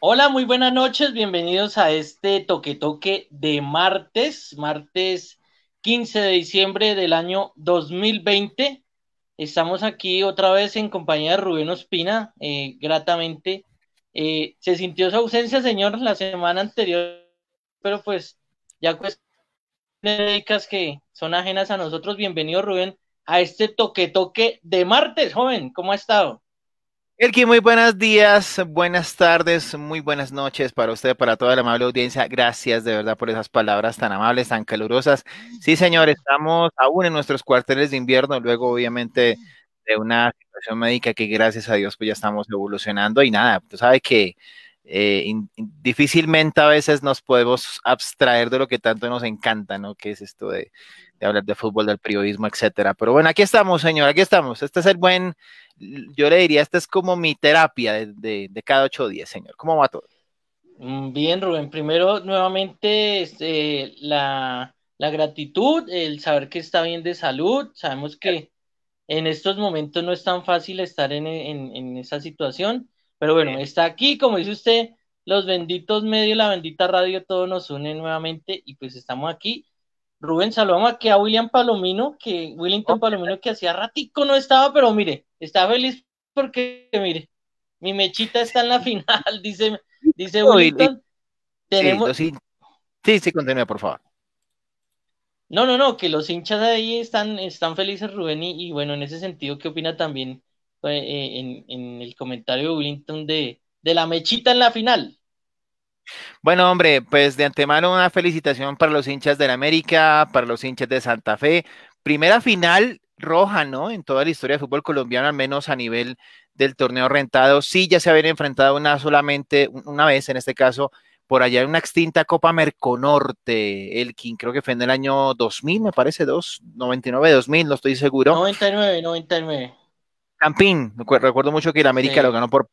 Hola, muy buenas noches, bienvenidos a este toque toque de martes, martes 15 de diciembre del año 2020. Estamos aquí otra vez en compañía de Rubén Ospina, eh, gratamente. Eh, se sintió su ausencia, señor, la semana anterior, pero pues ya dedicas que son ajenas a nosotros. Bienvenido, Rubén, a este toque toque de martes, joven, ¿cómo ha estado? Elki, muy buenos días, buenas tardes, muy buenas noches para usted, para toda la amable audiencia. Gracias de verdad por esas palabras tan amables, tan calurosas. Sí, señor, estamos aún en nuestros cuarteles de invierno, luego obviamente de una situación médica que gracias a Dios pues ya estamos evolucionando y nada, tú sabes que eh, difícilmente a veces nos podemos abstraer de lo que tanto nos encanta, ¿no? Que es esto de, hablar de fútbol, del periodismo, etcétera. Pero bueno, aquí estamos, señor, aquí estamos. Este es el buen, yo le diría, esta es como mi terapia de, cada ocho días, señor. ¿Cómo va todo? Mm, bien, Rubén. Primero, nuevamente, este, la, gratitud, el saber que está bien de salud. Sabemos que en estos momentos no es tan fácil estar en, en esa situación pero bueno, está aquí, como dice usted, los benditos medios, la bendita radio, todo nos une nuevamente y pues estamos aquí. Rubén, saludamos aquí a William Palomino, que William Palomino, que hacía ratico no estaba, pero mire, está feliz porque, mire, mi mechita está en la final, dice, dice Sí, sí, sí, por favor. No, no, no, que los hinchas ahí están, están felices, Rubén, y bueno, en ese sentido, ¿qué opina también eh, en, el comentario de de, de la mechita en la final. Bueno, hombre, pues de antemano una felicitación para los hinchas del América, para los hinchas de Santa Fe. Primera final roja, ¿no? En toda la historia del fútbol colombiano, al menos a nivel del torneo rentado. Sí, ya se habían enfrentado una solamente, una vez en este caso, por allá en una extinta Copa Merconorte, el que creo que fue en el año 2000, me parece, 2, 99, 2000, no estoy seguro. 99, 99. Campín, recuerdo mucho que el América lo ganó por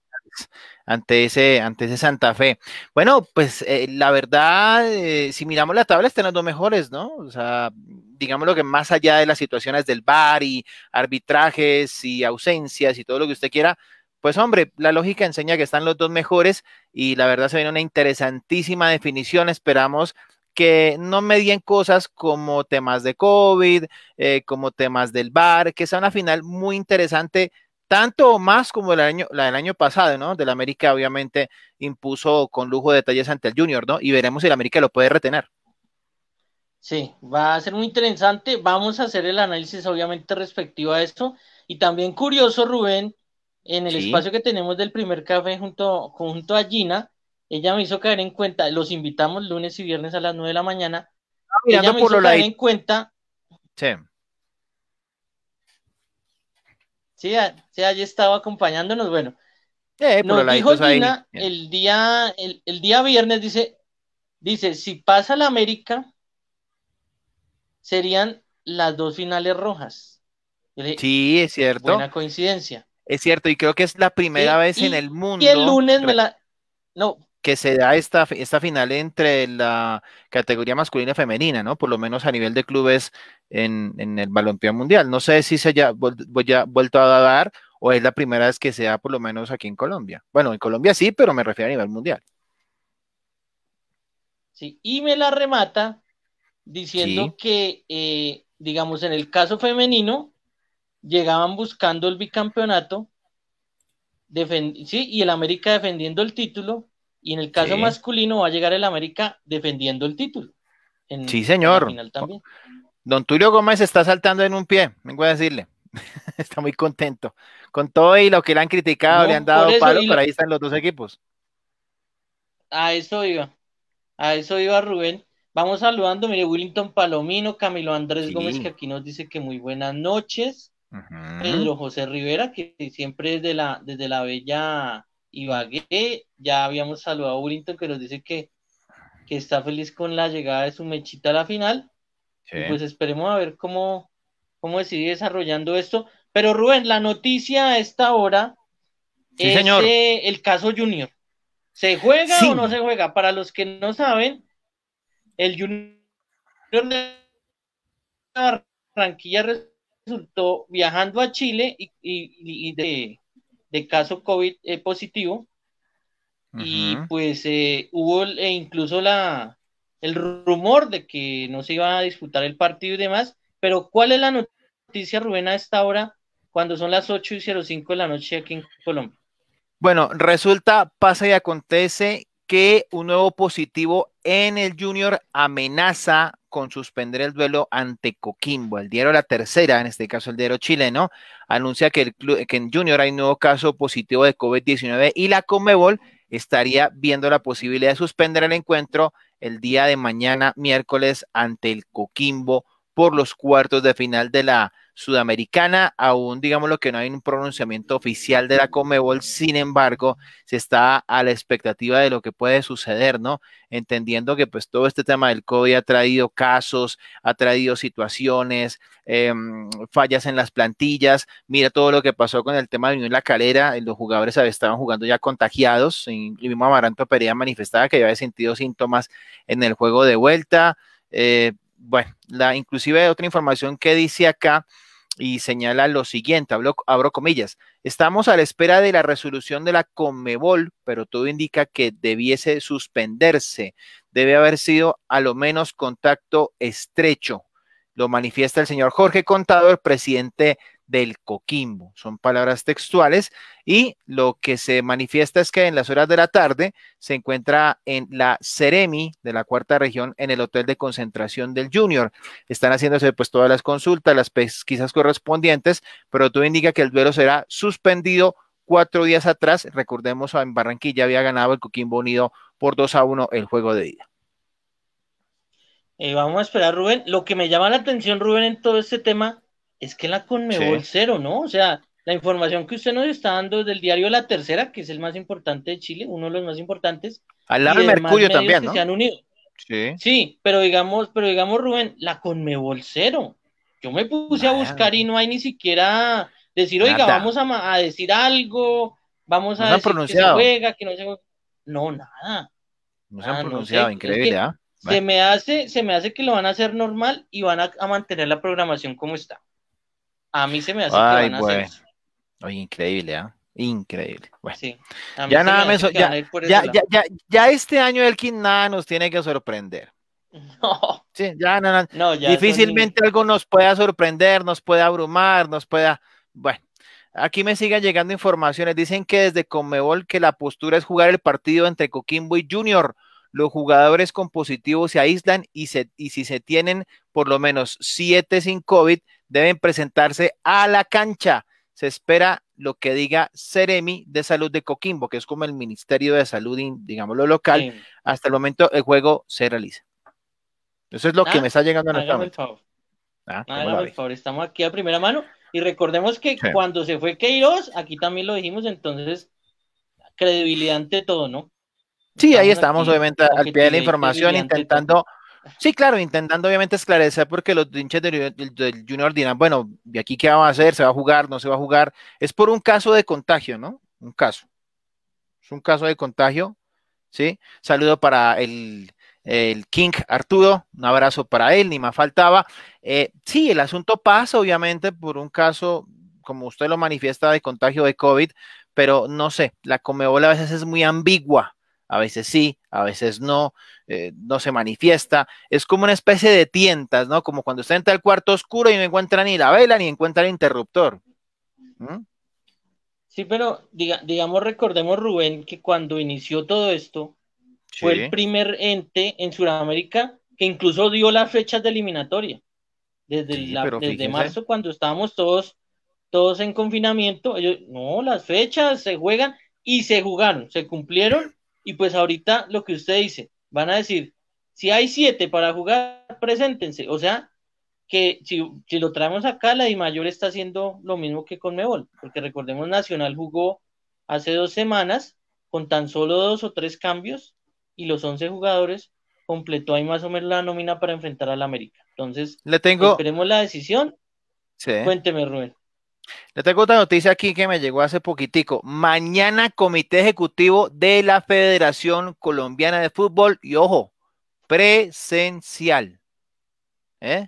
antes ese, ante ese Santa Fe. Bueno, pues eh, la verdad, eh, si miramos la tabla, están los dos mejores, ¿no? O sea, digamos lo que más allá de las situaciones del bar y arbitrajes y ausencias y todo lo que usted quiera, pues hombre, la lógica enseña que están los dos mejores y la verdad se viene una interesantísima definición. Esperamos que no medían cosas como temas de COVID, eh, como temas del bar, que es una final muy interesante, tanto más como la, año, del año pasado, ¿no? Del América obviamente impuso con lujo de detalles ante el Junior, ¿no? Y veremos si el América lo puede retener. Sí, va a ser muy interesante. Vamos a hacer el análisis obviamente respectivo a esto. Y también curioso, Rubén, en el espacio que tenemos del primer café junto, junto a Gina, ella me hizo caer en cuenta, los invitamos lunes y viernes a las 9 de la mañana. Ah, ella me por hizo caer en cuenta. Sí. Sí, ella estaba acompañándonos. Bueno, sí, eh, nos dijo Gina el día, el, día viernes, dice, dice, si pasa la América, serían las dos finales rojas. sí, es pues, cierto. Buena coincidencia. Es cierto, y creo que es la primera vez en el mundo. Y el lunes me la. No, que se da esta, esta final entre la categoría masculina y femenina, ¿no? Por lo menos a nivel de clubes en, el balompié mundial. No sé si se haya, vuelto a dar o es la primera vez que se da por lo menos aquí en Colombia. Bueno, en Colombia sí, pero me refiero a nivel mundial. Sí, y me la remata diciendo que, eh, digamos, en el caso femenino, llegaban buscando el bicampeonato, sí, y el América defendiendo el título, y en el caso masculino va a llegar el América defendiendo el título. En, sí, señor. Don Tulio Gómez está saltando en un pie, vengo a decirle. está muy contento. Con todo y lo que le han criticado, le han dado palo, pero ahí están los dos equipos. A eso iba. A eso iba Rubén. Vamos saludando, mire, Willington Palomino, Camilo Andrés Gómez, que aquí nos dice que muy buenas noches. Pedro José Rivera, que siempre desde la, desde la bella y que ya habíamos saludado a Burlington que nos dice que, está feliz con la llegada de su mechita a la final. pues esperemos a ver cómo, cómo desarrollando esto. Pero Rubén, la noticia a esta hora es eh, el caso Junior. ¿Se juega o no se juega? Para los que no saben, el Junior de Barranquilla resultó viajando a Chile y de de caso COVID eh, positivo. Y pues eh, hubo e incluso la, el rumor de que no se iba a disputar el partido y demás. Pero ¿cuál es la noticia, Rubén, a esta hora, cuando son las 8 y 05 de la noche aquí en Colombia? Bueno, resulta, pasa y acontece que un nuevo positivo en el Junior amenaza con suspender el duelo ante Coquimbo. El diario La Tercera, en este caso el diario chileno, anuncia que, el club, que en Junior hay un nuevo caso positivo de COVID-19 y la Comebol estaría viendo la posibilidad de suspender el encuentro el día de mañana, miércoles, ante el Coquimbo por los cuartos de final de la Sudamericana. Aún, digamos lo que no hay un pronunciamiento oficial de la Comebol, sin embargo, se está a la expectativa de lo que puede suceder, ¿no? Entendiendo que pues todo este tema del COVID ha traído casos, ha traído situaciones, em, fallas en las plantillas. Mira todo lo que pasó con el tema de La Calera, eh, los jugadores estaban jugando ya contagiados, y mismo Amaranto Perea manifestaba que había sentido síntomas en el juego de vuelta. Eh, bueno, la, inclusive otra información que dice acá y señala lo siguiente, abro comillas, estamos a la espera de la resolución de la Comebol, pero todo indica que debiese suspenderse, debe haber sido a lo menos contacto estrecho, lo manifiesta el señor Jorge el presidente del Coquimbo. Son palabras textuales y lo que se manifiesta es que en las horas de la tarde se encuentra en la Ceremi de la cuarta región en el hotel de concentración del Junior. Están haciéndose pues todas las consultas, las pesquisas correspondientes, pero tú indica que el duelo será suspendido cuatro días atrás. Recordemos, en Barranquilla había ganado el Coquimbo Unido por 2 a 1 el juego de ida. Eh, vamos a esperar, Rubén. Lo que me llama la atención, Rubén, en todo este tema es que la Conmebol cero, ¿no? O sea, la información que usted nos está dando del diario La Tercera, que es el más importante de Chile, uno de los más importantes. Al lado de Mercurio también, ¿no? se han unido. Sí. sí. pero digamos, pero digamos, Rubén, la Conmebol cero. Yo me puse a buscar y no hay ni siquiera decir, oiga, vamos a, decir algo, vamos a no juega, que no se No, nada. No se han ah, pronunciado, increíble, ¿ah? Se me hace, se me hace que lo van a hacer normal y van a mantener la programación como está. A mí se me hace que van a pues. increíble, ¿eh? Increíble. Bueno, ya nada me sorprende. ya, ya, ya, este año Elkin nada nos tiene que sorprender. No. Sí, ya, no, no. Difícilmente algo nos pueda sorprender, nos pueda abrumar, nos pueda. Bueno, aquí me siguen llegando informaciones. Dicen que desde Comebol que la postura es jugar el partido entre Coquimbo y Junior. Los jugadores con positivos se aíslan y, se, y si se tienen por lo menos siete sin COVID, deben presentarse a la cancha. Se espera lo que diga Ceremi de Salud de Coquimbo, que es como el Ministerio de Salud, digámoslo, local. Hasta el momento el juego se realiza. Eso es lo que ah, me está llegando este a ah, la nah, estamos aquí a primera mano. Y recordemos que cuando se fue Queiroz, aquí también lo dijimos, entonces, credibilidad ante todo, ¿no? Sí, ahí estamos, obviamente, al pie de la información, intentando Sí, claro, intentando obviamente esclarecer porque los hinchas del, Junior dirán, bueno, ¿y aquí qué va a hacer? ¿Se va a jugar? ¿No se va a jugar? Es por un caso de contagio, ¿no? Un caso. Es un caso de contagio, ¿sí? Saludo para el, el King Arturo, un abrazo para él, ni más faltaba. Eh, sí, el asunto pasa obviamente por un caso, como usted lo manifiesta, de contagio de COVID, pero no sé, la Comebol a veces es muy ambigua a veces sí, a veces no, eh, no se manifiesta. Es como una especie de tientas, ¿no? Como cuando usted entra al cuarto oscuro y no encuentra ni la vela ni encuentra el interruptor. Sí, pero diga, digamos, recordemos, Rubén, que cuando inició todo esto, fue el primer ente en Sudamérica que incluso dio las fechas de eliminatoria. Desde, marzo, cuando estábamos todos, todos en confinamiento, no, las fechas se juegan y se jugaron, se cumplieron y pues ahorita lo que usted dice, van a decir, si hay siete para jugar, preséntense. O sea, que si, lo traemos acá, la Di Mayor está haciendo lo mismo que con Mebol, porque recordemos, Nacional jugó hace dos semanas con tan solo dos o tres cambios y los once jugadores completó ahí más o menos la nómina para enfrentar al América. Entonces, le tengo... esperemos la decisión. Cuénteme, Rubén. Le tengo otra noticia aquí que me llegó hace poquitico. Mañana comité ejecutivo de la Federación Colombiana de Fútbol y ojo, presencial. ¿eh?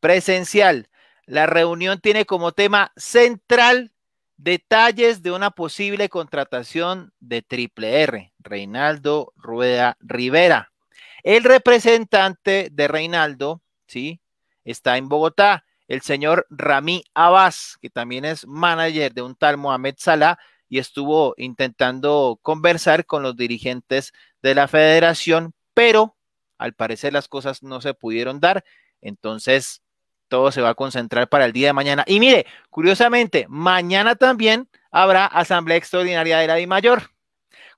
Presencial. La reunión tiene como tema central detalles de una posible contratación de Triple R, Reinaldo Rueda Rivera. El representante de Reinaldo, ¿sí? Está en Bogotá el señor Rami Abbas, que también es manager de un tal Mohamed Salah y estuvo intentando conversar con los dirigentes de la federación, pero al parecer las cosas no se pudieron dar, entonces todo se va a concentrar para el día de mañana. Y mire, curiosamente, mañana también habrá asamblea extraordinaria de la Mayor.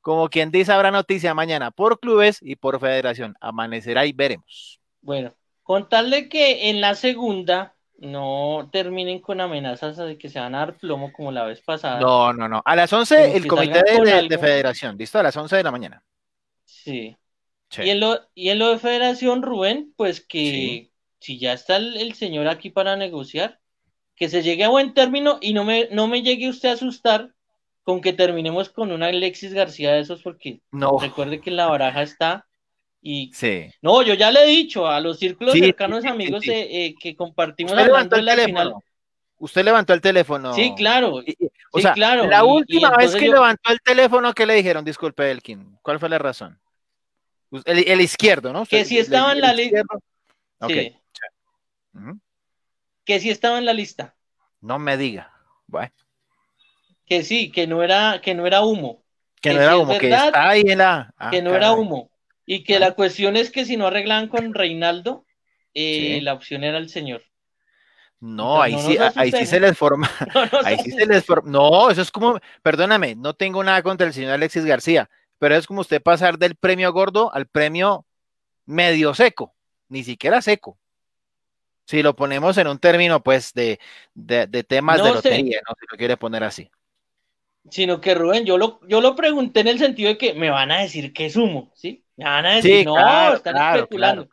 Como quien dice, habrá noticia mañana por clubes y por federación. Amanecerá y veremos. Bueno, contarle que en la segunda no terminen con amenazas de que se van a dar plomo como la vez pasada. No, no, no. A las 11 el comité de, federación, ¿listo? A las 11 de la mañana. Sí. Y, en lo, de federación, Rubén, pues que si ya está el, señor aquí para negociar, que se llegue a buen término y no me, no me llegue usted a asustar con que terminemos con una Alexis García de esos, porque recuerde que la baraja está y no, yo ya le he dicho a los círculos cercanos amigos eh, que compartimos Usted teléfono. Usted levantó el teléfono. Sí, claro. claro. La última vez que levantó el teléfono, ¿qué le dijeron? Disculpe, Elkin. ¿Cuál fue la razón? El, izquierdo, ¿no? que si estaba en la lista. Que si estaba en la lista. No me diga. Que sí, que no era, que no era humo. Que, no era humo, que que no era humo y que ah. la cuestión es que si no arreglan con Reinaldo, eh, la opción era el señor. No, ahí, sí, ahí sí se les forma. No, ahí sí se les forma. No, eso es como, perdóname, no tengo nada contra el señor Alexis García, pero es como usted pasar del premio gordo al premio medio seco, ni siquiera seco. Si lo ponemos en un término, pues, de, de, temas de lotería, ¿no? Si lo quiere poner así sino que Rubén, yo lo, yo lo pregunté en el sentido de que me van a decir que es humo, ¿sí? Me van a decir, no, están especulando.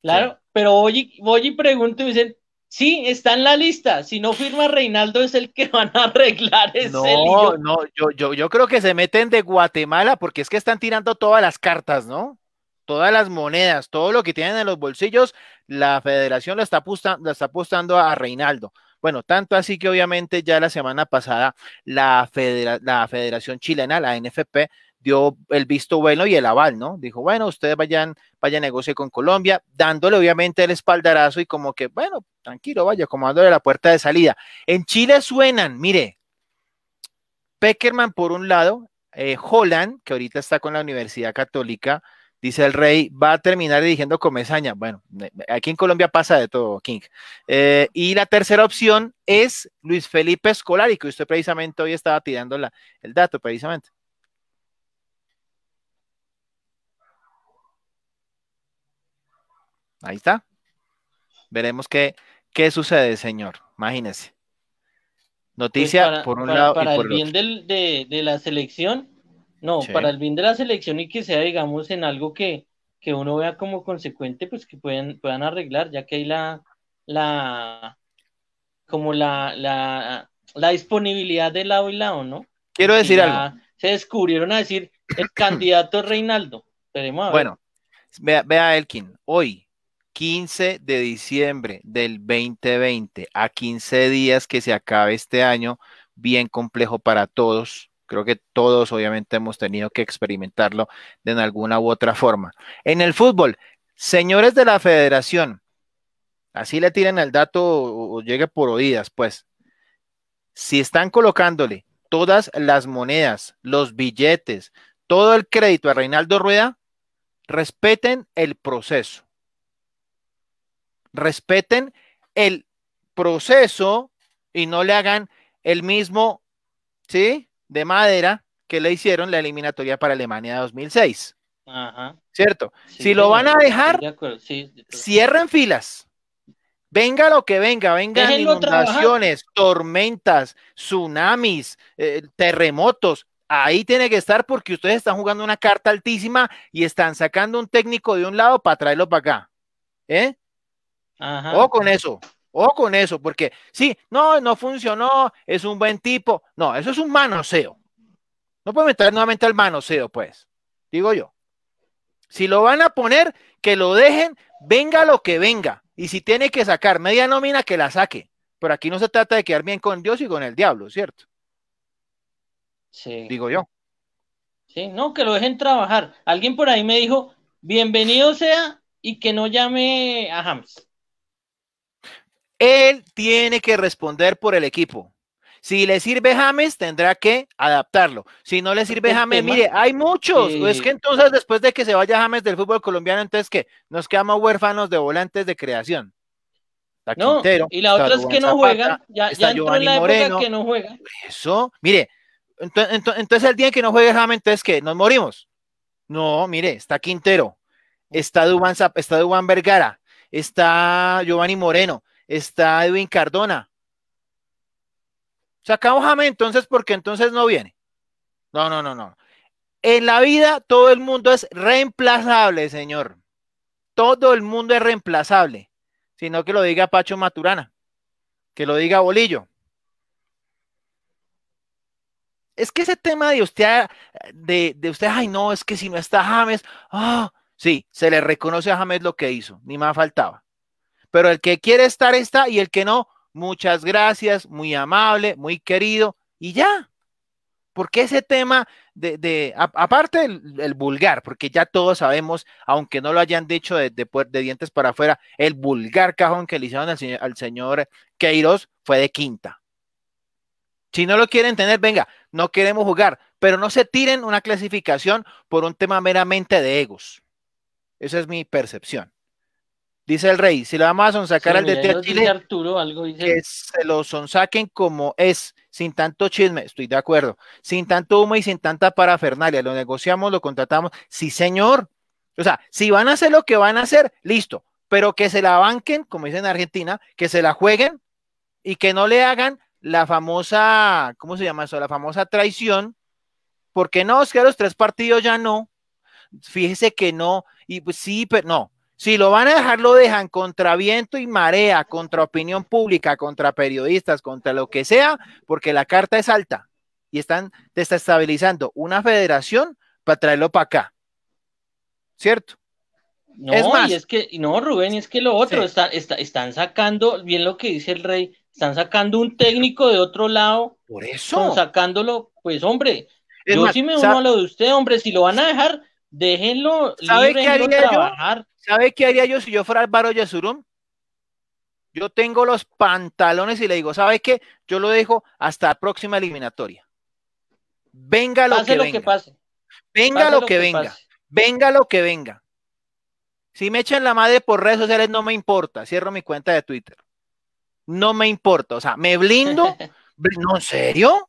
Claro, pero voy, voy y pregunto y me dicen, sí, está en la lista, si no firma Reinaldo es el que van a arreglar ese no, No, yo, yo, creo que se meten de Guatemala porque es que están tirando todas las cartas, ¿no? Todas las monedas, todo lo que tienen en los bolsillos, la federación la está, está apostando a Reinaldo. Bueno, tanto así que obviamente ya la semana pasada la, Federación Chilena, la NFP, dio el visto bueno y el aval, ¿no? Dijo, bueno, ustedes vayan, vayan a negociar con Colombia, dándole obviamente el espaldarazo y como que, bueno, tranquilo, vaya, como dándole la puerta de salida. En Chile suenan, mire, Peckerman por un lado, eh, Holland, que ahorita está con la Universidad Católica, Dice el rey, va a terminar dirigiendo Comezaña. Bueno, eh, aquí en Colombia pasa de todo, King. Eh, y la tercera opción es Luis Felipe Escolari, que usted precisamente hoy estaba tirando la, el dato, precisamente. Ahí está. Veremos qué, qué sucede, señor. Imagínese. Pues Noticia por un lado. Para y por el bien de, de la selección, no, para el bien de la selección y que sea, digamos, en algo que, que uno vea como consecuente, pues que puedan, puedan arreglar, ya que hay la, la como la, la, la disponibilidad de lado y lado, ¿no? Quiero decir algo. Se descubrieron a decir el candidato Reinaldo. Bueno, vea, vea Elkin, hoy, 15 de diciembre del 2020, a 15 días que se acabe este año, bien complejo para todos Creo que todos obviamente hemos tenido que experimentarlo de alguna u otra forma. En el fútbol, señores de la federación, así le tiren el dato o, llegue por oídas, pues, si están colocándole todas las monedas, los billetes, todo el crédito a Reinaldo Rueda, respeten el proceso. Respeten el proceso y no le hagan el mismo, ¿sí? de madera que le hicieron la eliminatoria para Alemania 2006. ¿Cierto? si lo van a dejar, cierren filas. Venga lo que venga, vengan inundaciones, tormentas, tsunamis, eh, terremotos. Ahí tiene que estar porque ustedes están jugando una carta altísima y están sacando un técnico de un lado para traerlo para acá. ¿Eh? Ajá. O con eso o con eso, porque sí, no, no funcionó, es un buen tipo. No, eso es un manoseo. No podemos meter nuevamente al manoseo, pues, digo yo. Si lo van a poner, que lo dejen, venga lo que venga. Y si tiene que sacar media nómina, que la saque. Pero aquí no se trata de quedar bien con Dios y con el diablo, ¿cierto? Sí. Digo yo. Sí, no, que lo dejen trabajar. Alguien por ahí me dijo, bienvenido sea y que no llame a Hams. Él tiene que responder por el equipo. Si le sirve James, tendrá que adaptarlo. Si no le sirve James, mire, hay muchos. Es que entonces, después de que se vaya James del fútbol colombiano, entonces que nos quedamos huérfanos de volantes de creación. y la otra es que no juega. Ya, entró en la época que no juega. Eso, mire, entonces, el día que no juegue James, entonces que nos morimos. No, mire, está Quintero, está Dubán, está Dubán Vergara, está Giovanni Moreno está Edwin Cardona. Sacamos a entonces porque entonces no viene. No, no, no, no. En la vida todo el mundo es reemplazable, señor. Todo el mundo es reemplazable. Sino que lo diga Pacho Maturana, que lo diga Bolillo. Es que ese tema de usted, de, de usted, ay no, es que si no está James, ah, sí, se le reconoce a James lo que hizo, ni más faltaba pero el que quiere estar está y el que no, muchas gracias, muy amable, muy querido y ya. Porque ese tema de, de aparte el vulgar, porque ya todos sabemos, aunque no lo hayan dicho de, de, dientes para afuera, el vulgar cajón que le hicieron al, señor, al señor Queiroz fue de quinta. Si no lo quieren tener, venga, no queremos jugar, pero no se tiren una clasificación por un tema meramente de egos. Esa es mi percepción. Dice el rey, si lo vamos a al DT a Chile, Arturo, algo dice... que se lo sonsaquen como es, sin tanto chisme, estoy de acuerdo, sin tanto humo y sin tanta parafernalia, lo negociamos, lo contratamos, sí señor, o sea, si van a hacer lo que van a hacer, listo, pero que se la banquen, como dicen en Argentina, que se la jueguen y que no le hagan la famosa, ¿cómo se llama eso? La famosa traición, porque no, es que los tres partidos ya no, fíjese que no, y pues sí, pero no, si lo van a dejar, lo dejan contra viento y marea, contra opinión pública, contra periodistas, contra lo que sea, porque la carta es alta y están desestabilizando una federación para traerlo para acá. ¿Cierto? No, es no, Rubén, es que lo otro, están sacando, bien lo que dice el rey, están sacando un técnico de otro lado. Por eso. Sacándolo, pues hombre, yo sí me uno a lo de usted, hombre, si lo van a dejar, Déjenlo ¿Sabe qué haría Yo? ¿Sabe qué haría yo si yo fuera Álvaro Yasurum? Yo tengo los pantalones y le digo, ¿sabe qué? Yo lo dejo hasta la próxima eliminatoria. Venga lo que venga. pase. Venga lo, que, venga. Venga lo que venga. Si me echan la madre por redes sociales, no me importa. Cierro mi cuenta de Twitter. No me importa. O sea, me blindo. ¿No, en serio?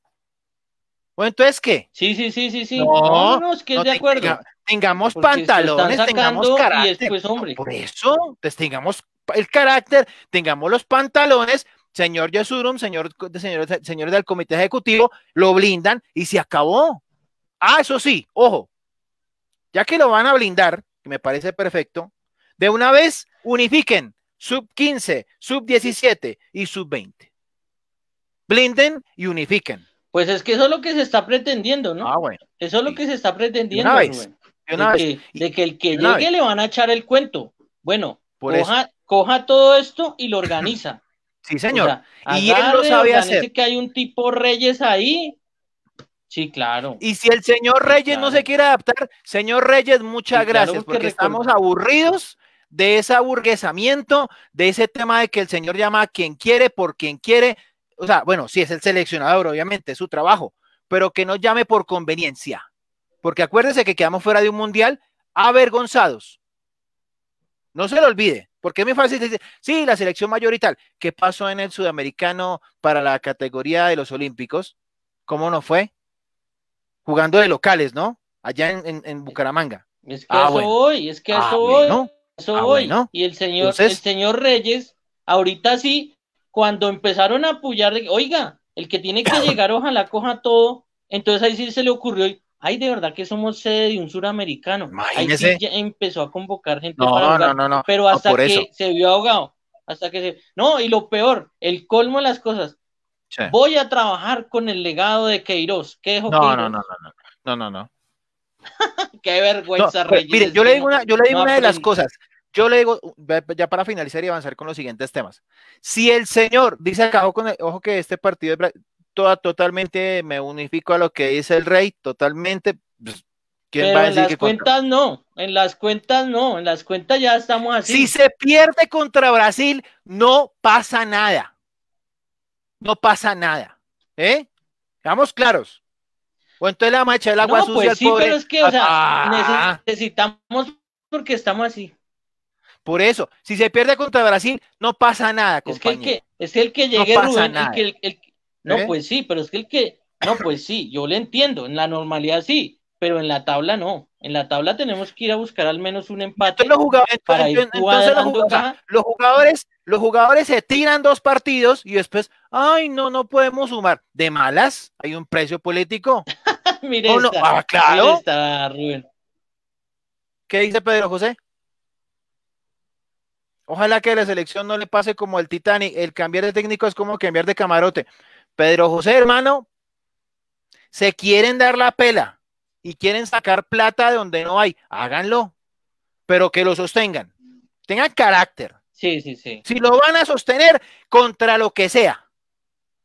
Bueno, entonces, ¿qué? Sí, sí, sí, sí, sí. No, no, que de acuerdo tengamos pantalones, tengamos carácter. Por eso, pues tengamos el carácter, tengamos los pantalones, señor Yasurum, señor, señor, señores del comité ejecutivo, lo blindan y se acabó. Ah, eso sí, ojo, ya que lo van a blindar, que me parece perfecto, de una vez unifiquen sub 15, sub 17 y sub 20. Blinden y unifiquen. Pues es que eso es lo que se está pretendiendo, ¿no? Ah, bueno. Eso es lo que se está pretendiendo. Pues, de, que, el que llegue le van a echar el cuento. Bueno, coja, todo esto y lo organiza. sí, señor. y él lo sabe hacer. que hay un tipo Reyes ahí. Sí, claro. Y si el señor Reyes no se quiere adaptar, señor Reyes, muchas gracias, porque, estamos aburridos de ese aburguesamiento, de ese tema de que el señor llama a quien quiere, por quien quiere. O sea, bueno, sí es el seleccionador, obviamente, es su trabajo, pero que no llame por conveniencia. Porque acuérdense que quedamos fuera de un mundial avergonzados. No se lo olvide, porque es muy fácil decir, sí, la selección mayor y tal. ¿Qué pasó en el sudamericano para la categoría de los olímpicos? ¿Cómo no fue? Jugando de locales, ¿no? Allá en, Bucaramanga. Es que ah, eso hoy, es que ah, eso hoy. Eso hoy. Ah, y el señor, el señor Reyes, ahorita sí, cuando empezaron a apoyar, oiga, el que tiene que llegar, ojalá coja todo. Entonces ahí sí se le ocurrió, ay, de verdad que somos sede de un suramericano. Imagínese. empezó a convocar gente. No, no, no, no, Pero hasta que se vio ahogado. Hasta que se... No, y lo peor, el colmo de las cosas. Voy a trabajar con el legado de Queiroz. ¿Qué no, no, no, no, no, no, Qué vergüenza, pues, Mire, yo le digo una, yo le digo una de las cosas. Yo le digo, ya para finalizar y avanzar con los siguientes temas. Si el señor dice acá, ojo, con ojo que este partido totalmente me unifico a lo que dice el rey, totalmente. Pues, ¿quién va a decir en las cuentas no, en las cuentas no, en las cuentas ya estamos así. Si se pierde contra Brasil, no pasa nada. No pasa nada. ¿Eh? Estamos claros. O entonces la macha del agua no, pues sí, pero es que, o sea, ah. necesitamos porque estamos así. Por eso, si se pierde contra Brasil, no pasa nada, compañero. Es que el que, es el que llegue no Rubén, el, que, el, no, ¿Eh? pues sí, pero es que el que, no, pues sí, yo le entiendo, en la normalidad sí, pero en la tabla no. En la tabla tenemos que ir a buscar al menos un empate. Los jugadores, entonces los jugadores, los jugadores, se tiran dos partidos y después, ay, no, no podemos sumar. De malas, hay un precio político. Ah, mire esta. claro. ¿Qué dice Pedro José? Ojalá que la selección no le pase como el Titanic. El cambiar de técnico es como cambiar de camarote. Pedro José, hermano, se quieren dar la pela y quieren sacar plata de donde no hay, háganlo, pero que lo sostengan. Tengan carácter. Sí, sí, sí. Si lo van a sostener contra lo que sea,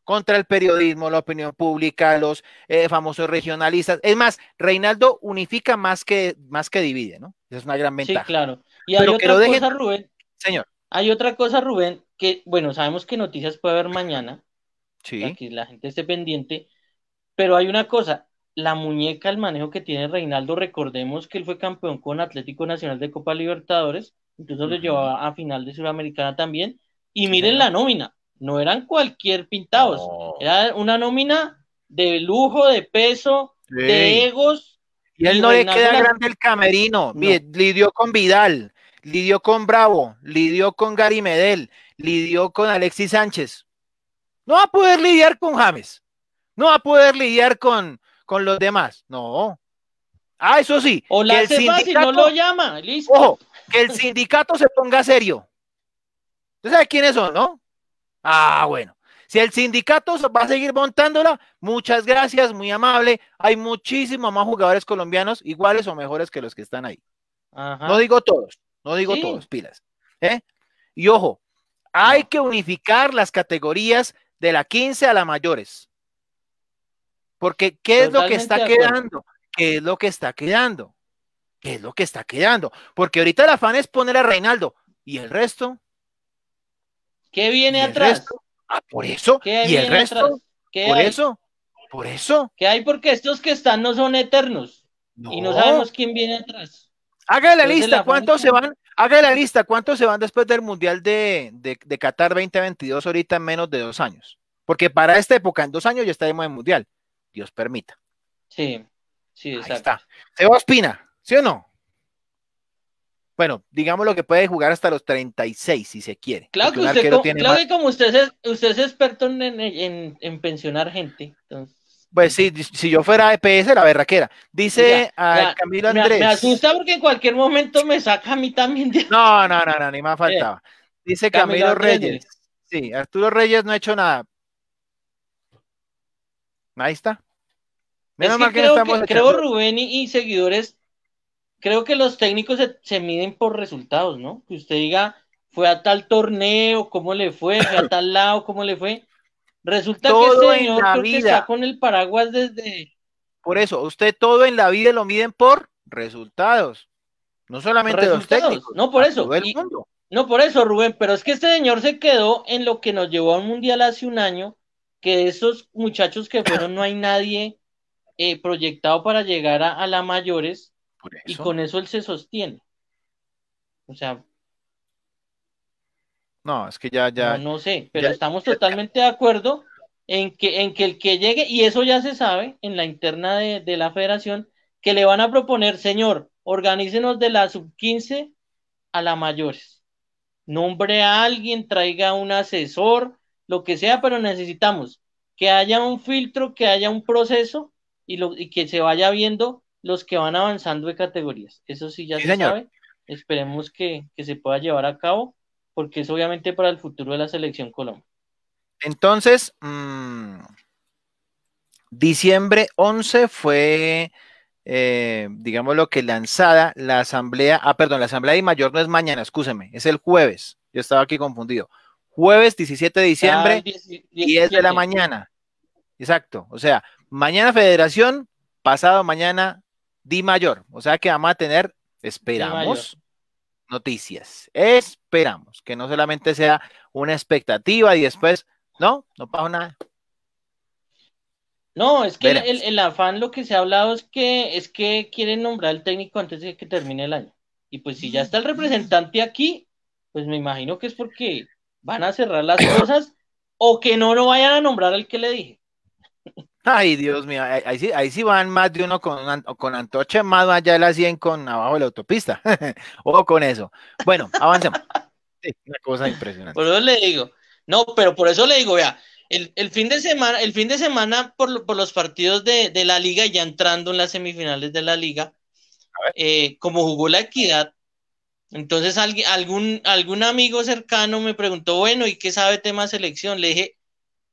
contra el periodismo, la opinión pública, los eh, famosos regionalistas. Es más, Reinaldo unifica más que, más que divide, ¿no? Es una gran ventaja. Sí, claro. Y hay otra que lo cosa, Rubén. Señor. Hay otra cosa, Rubén, que, bueno, sabemos que noticias puede haber mañana, para que la gente esté pendiente. Pero hay una cosa, la muñeca, el manejo que tiene Reinaldo, recordemos que él fue campeón con Atlético Nacional de Copa Libertadores, entonces lo llevaba a final de Sudamericana también. Y miren la nómina, no eran cualquier pintados, era una nómina de lujo, de peso, de egos. Y él no le queda grande el camerino, lidió con Vidal, lidió con Bravo, lidió con Gary Medel, lidió con Alexis Sánchez. No va a poder lidiar con James. No va a poder lidiar con, los demás. No. Ah, eso sí. O la el sindicato, no lo llama. Listo. Ojo, que el sindicato se ponga serio. ¿Usted sabe quiénes son, no? Ah, bueno. Si el sindicato va a seguir montándola, muchas gracias, muy amable. Hay muchísimos más jugadores colombianos iguales o mejores que los que están ahí. No digo todos, no digo todos, pilas. ¿eh? Y ojo, hay que unificar las categorías de la 15 a la mayores. Porque ¿qué es lo que está quedando? ¿Qué es lo que está quedando? ¿Qué es lo que está quedando? Porque ahorita el afán es poner a Reinaldo. ¿Y el resto? ¿Qué viene atrás? Ah, por eso. ¿Y el resto? ¿Qué por eso. Por eso. ¿Qué hay? Porque estos que están no son eternos. Y no sabemos quién viene atrás. Haga la lista, ¿cuántos se van? Haga la lista, ¿cuántos se van después del Mundial de, de, Qatar 2022 ahorita en menos de dos años? Porque para esta época, en dos años ya estaremos en Mundial. Dios permita. Sí, sí, exacto. ¿Se está. a Ospina, ¿sí o no? Bueno, digamos lo que puede jugar hasta los 36 si se quiere. Claro, que usted, como, usted es, experto en, en pensionar gente. Entonces. Pues sí, si yo fuera EPS, la berraquera. Dice a Camilo Andrés. Me, asusta porque en cualquier momento me saca a mí también. No, no, no, ni más eh, faltaba. Dice Camilo, Reyes. Sí, Arturo Reyes no ha hecho nada. Ahí está. Menos creo, creo Rubén y, seguidores, creo que los técnicos se, se, miden por resultados, ¿no? Que usted diga, fue a tal torneo, cómo le fue, fue a tal lado, cómo le fue. Resulta que ese señor está con el paraguas desde. Por eso, usted todo en la vida lo miden por resultados. No solamente los técnicos. No por eso. no por eso, Rubén, pero es que este señor se quedó en lo que nos llevó a un mundial hace un año, que de esos muchachos que fueron no hay nadie eh, proyectado para llegar a, a la mayores, y con eso él se sostiene. O sea, no, es que ya, ya. No, sé, pero estamos totalmente de acuerdo en que, en que el que llegue, y eso ya se sabe en la interna de, la federación, que le van a proponer, señor, organícenos de la sub 15 a la mayores. Nombre a alguien, traiga un asesor, lo que sea, pero necesitamos que haya un filtro, que haya un proceso y, lo, y que se vaya viendo los que van avanzando de categorías. Eso sí ya se sabe. Esperemos que se pueda llevar a cabo porque es obviamente para el futuro de la selección Colombia. Entonces, mm, diciembre 11 fue, eh, digamos lo que lanzada la asamblea, ah, perdón, la asamblea de mayor no es mañana, escúcheme, es el jueves, yo estaba aquí confundido. Jueves 17 de ah, diciembre, y de la mañana. Exacto, o sea, mañana federación, pasado mañana Di Mayor, o sea que vamos a tener, esperamos, noticias. Esperamos que no solamente sea una expectativa y después, no, no pasa nada. No, es que el, afán lo que se ha hablado es que es que quieren nombrar al técnico antes de que termine el año. Y pues si ya está el representante aquí, pues me imagino que es porque van a cerrar las cosas o que no lo vayan a nombrar al que le dije. Ay, Dios mío, ahí, sí, van más de uno con, con antoche más allá de la 100 con abajo de la autopista. o con eso. Bueno, avancemos. una cosa impresionante. Por eso le digo. No, pero por eso le digo, vea, el, fin de semana, el fin de semana por, los partidos de, la liga, ya entrando en las semifinales de la liga, eh, como jugó la equidad, entonces algún, algún amigo cercano me preguntó, bueno, ¿y qué sabe tema selección? Le dije,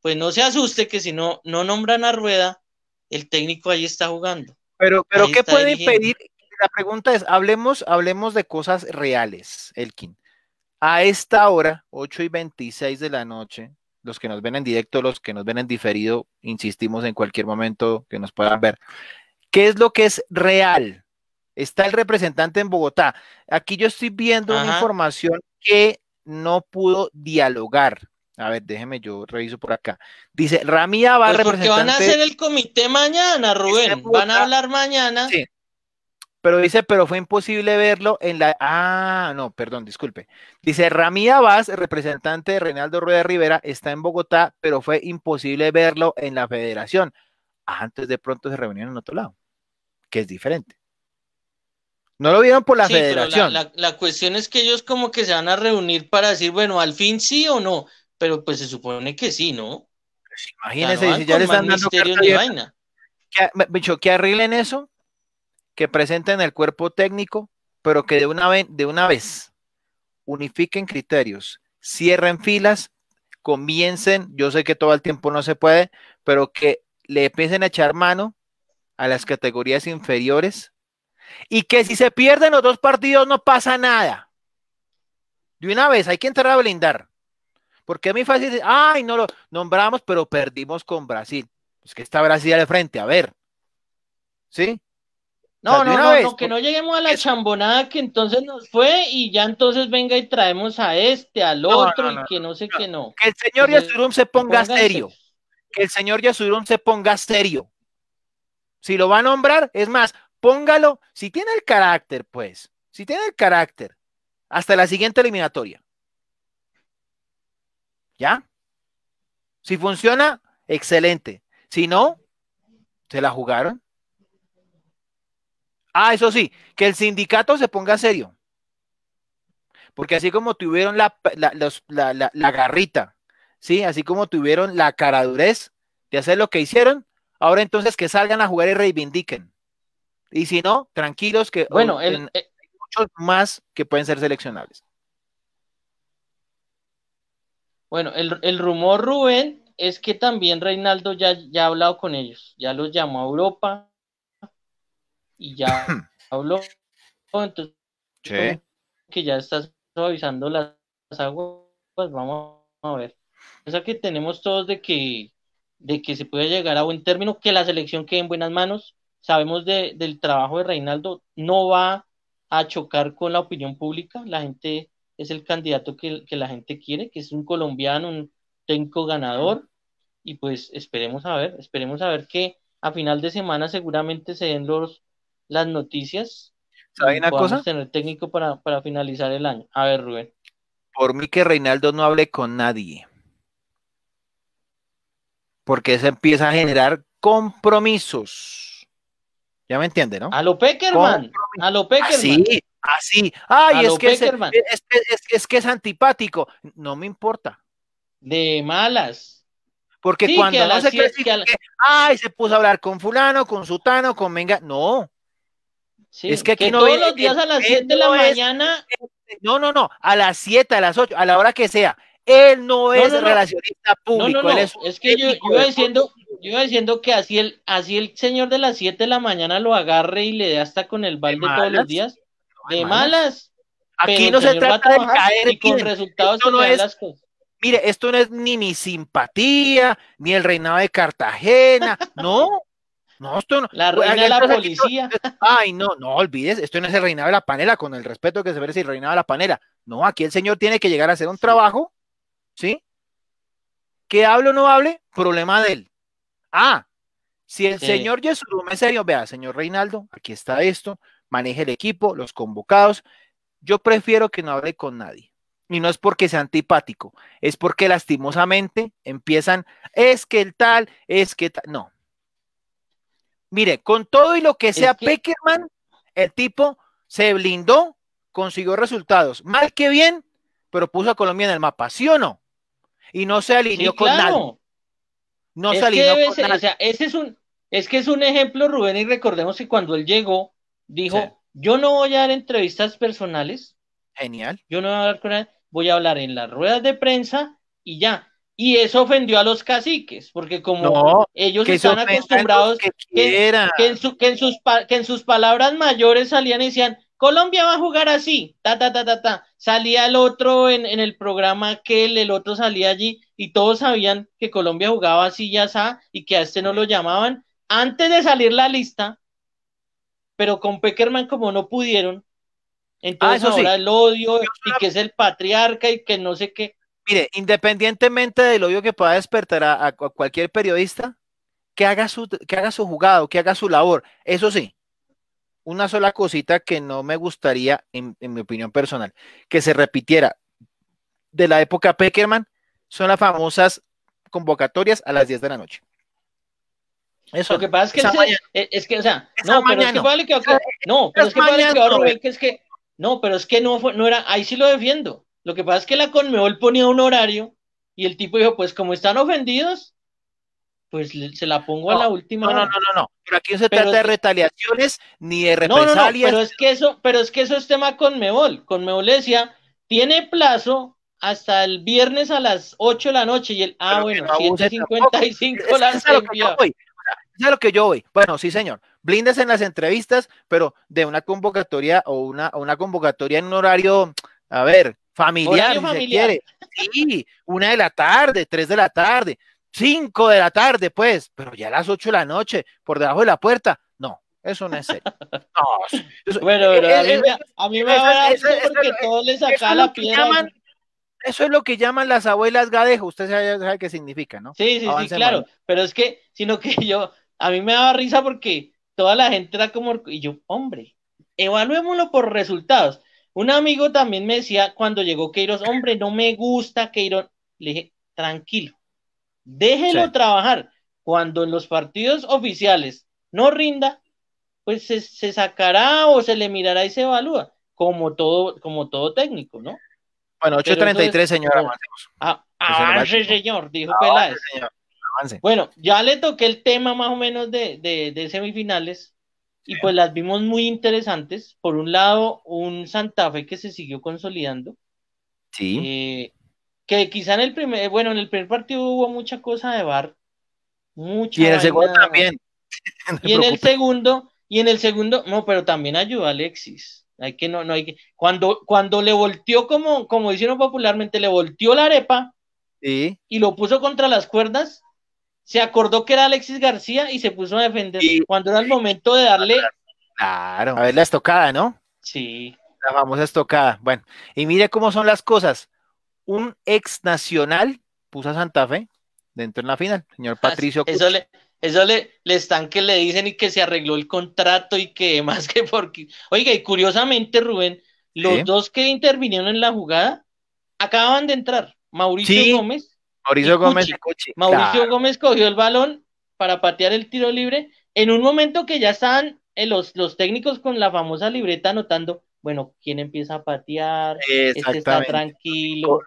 pues no se asuste que si no, no nombran a Rueda, el técnico ahí está jugando. Pero, pero ¿qué puede impedir? La pregunta es, hablemos, hablemos de cosas reales, Elkin. A esta hora, 8 y 26 de la noche, los que nos ven en directo, los que nos ven en diferido, insistimos en cualquier momento que nos puedan ver. ¿Qué es lo que es real? Está el representante en Bogotá. Aquí yo estoy viendo una información que no pudo dialogar. A ver, déjeme, yo reviso por acá. Dice, Rami va pues van a hacer el comité mañana, Rubén. Van a hablar mañana. Sí. Pero dice, pero fue imposible verlo en la... Ah, no, perdón, disculpe. Dice, Rami Abbas, representante de Reinaldo Rueda Rivera, está en Bogotá, pero fue imposible verlo en la federación. Antes de pronto se reunieron en otro lado, que es diferente. No lo vieron por la federación. la, cuestión es que ellos como que se van a reunir para decir, bueno, al fin sí o no pero pues se supone que sí, ¿no? Pues, imagínense, si ya le están dando de vaina. Que, que arreglen eso, que presenten el cuerpo técnico, pero que de una, vez, de una vez unifiquen criterios, cierren filas, comiencen, yo sé que todo el tiempo no se puede, pero que le empiecen a echar mano a las categorías inferiores y que si se pierden los dos partidos no pasa nada. De una vez, hay que entrar a blindar. Porque a mí fácil decir, ay, no lo nombramos, pero perdimos con Brasil. Es que está Brasil de frente, a ver. ¿Sí? No, no, no, que no lleguemos a la chambonada que entonces nos fue y ya entonces venga y traemos a este, al otro y que no sé qué no. Que el señor Yasurum se ponga, serio. Que el señor Yasurum se ponga serio. Si lo va a nombrar, es más, póngalo, si tiene el carácter, pues, si tiene el carácter, hasta la siguiente eliminatoria. ¿Ya? Si funciona, excelente. Si no, se la jugaron. Ah, eso sí, que el sindicato se ponga serio. Porque así como tuvieron la, garrita, ¿sí? Así como tuvieron la caradurez de hacer lo que hicieron, ahora entonces que salgan a jugar y reivindiquen. Y si no, tranquilos que bueno, hay eh, muchos más que pueden ser seleccionables. Bueno, el, el, rumor, Rubén, es que también Reinaldo ya, ha hablado con ellos, ya los llamó a Europa y ya habló. Entonces, que ya estás suavizando las, aguas, vamos a ver. Esa que tenemos todos de que, de que se puede llegar a buen término, que la selección quede en buenas manos. Sabemos de, del trabajo de Reinaldo, no va a chocar con la opinión pública, la gente es el candidato que, la gente quiere, que es un colombiano, un técnico ganador, y pues esperemos a ver, esperemos a ver que a final de semana seguramente se den los, las noticias. ¿Saben una cosa? tener técnico para, para finalizar el año. A ver, Rubén. Por mí que Reinaldo no hable con nadie. Porque se empieza a generar compromisos. Ya me entiende, ¿no? A lo Peckerman. A lo ah, Peckerman. sí, Así, ah, ay, eh, es que es, que es antipático. No me importa. De malas. Porque cuando no se que ay, se puso a hablar con fulano, con sutano, con menga, no. Sí, es que no todos los días a las 7 de la mañana. Este, no, no, no, a las 7, a las 8, a la hora que sea. Él no, es relacionista público. es, que yo, iba diciendo, yo, iba diciendo, que así el, así el señor de las 7 de la mañana lo agarre y le dé hasta con el balde todos los días de malas. Aquí no se trata de caer resultados esto no es, Mire, esto no es ni mi simpatía, ni el reinado de Cartagena, no. No, esto no. La reina de la policía. ay, no, no olvides, esto no es el reinado de la panela, con el respeto que se merece el reinado de la panela. No, aquí el señor tiene que llegar a hacer un trabajo, ¿sí? Que hable o no hable, problema de él. Ah, si el señor Jesús me serio, vea, señor Reinaldo, aquí está esto, maneje el equipo, los convocados. Yo prefiero que no hable con nadie. Y no es porque sea antipático, es porque lastimosamente empiezan, es que el tal, es que tal. No. Mire, con todo y lo que sea Peckerman, el tipo se blindó, consiguió resultados. Mal que bien, pero puso a Colombia en el mapa, ¿sí o no? Y no se alineó con nadie. No se alineó con nadie. ese es un, es que es un ejemplo, Rubén, y recordemos que cuando él llegó, Dijo, yo no voy a dar entrevistas personales. Genial. Yo no voy a hablar con él, voy a hablar en las ruedas de prensa y ya. Y eso ofendió a los caciques, porque como ellos están acostumbrados que, en sus, en sus palabras mayores salían y decían, Colombia va a jugar así, ta, ta, ta, ta, Salía el otro en, el programa que el otro salía allí y todos sabían que Colombia jugaba así ya está y que a este no lo llamaban. Antes de salir la lista, pero con Peckerman como no pudieron, entonces ah, ahora el odio y que es el patriarca y que no sé qué. Mire, independientemente del odio que pueda despertar a, cualquier periodista, que haga, su, que haga su jugado, que haga su labor. Eso sí, una sola cosita que no me gustaría, en, en mi opinión personal, que se repitiera de la época Peckerman, son las famosas convocatorias a las 10 de la noche. Lo que pasa es que, e, es que o sea, no pero es que, no. Vale no, pero es que que que es que, no, pero es que no fue, no era, ahí sí lo defiendo. Lo que pasa es que la Conmebol ponía un horario y el tipo dijo, pues como están ofendidos, pues se la pongo a la última. No, no, no, no, Pero aquí no se trata de retaliaciones ni de represalias. No, no, pero es que eso, pero es que eso es tema Conmebol. Conmebol decía, tiene plazo hasta el viernes a las 8 de la noche y el ah, bueno, 155 la noche es lo que yo voy. Bueno, sí, señor. Blindes en las entrevistas, pero de una convocatoria o una, una convocatoria en un horario, a ver, familiar, si se quiere. Sí, una de la tarde, tres de la tarde, cinco de la tarde, pues, pero ya a las ocho de la noche, por debajo de la puerta. No, eso no es No, eso, bueno, a, mí, me va porque todos le saca la piedra. eso es lo que llaman las abuelas gadejo, usted sabe, qué significa, ¿no? Sí, sí, claro, pero es que, sino que yo, a mí me daba risa porque toda la gente era como, y yo, hombre, evaluémoslo por resultados. Un amigo también me decía cuando llegó Queiroz, hombre, no me gusta Queiroz. Le dije, tranquilo, déjelo trabajar. Cuando en los partidos oficiales no rinda, pues se, sacará o se le mirará y se evalúa, como todo, como todo técnico, ¿no? Bueno, 8.33, señor. Ah, avance, ah, señor, dijo ah, Peláez. Bueno, ya le toqué el tema más o menos de, semifinales y pues las vimos muy interesantes. Por un lado, un Santa Fe que se siguió consolidando. Sí. Eh, que quizá en el primer, eh, bueno, en el primer partido hubo mucha cosa de bar. Mucha y en el segundo también. y en el segundo, y en el segundo, no, pero también ayudó Alexis. Hay que no, no hay que. Cuando, cuando le volteó, como, como hicieron popularmente, le volteó la arepa y lo puso contra las cuerdas, se acordó que era Alexis García y se puso a defender cuando era el momento de darle. Claro. A ver la estocada, ¿no? Sí. La famosa estocada. Bueno, y mire cómo son las cosas. Un ex nacional puso a Santa Fe dentro en la final, señor ah, Patricio. eso le, eso le, le, están que le dicen y que se arregló el contrato y que más que porque. Oiga, y curiosamente, Rubén, los dos que intervinieron en la jugada acababan de entrar, Mauricio Gómez Mauricio Gómez. Mauricio Gómez cogió el balón para patear el tiro libre en un momento que ya están eh, los, los técnicos con la famosa libreta anotando, bueno, ¿quién empieza a patear? Este está tranquilo.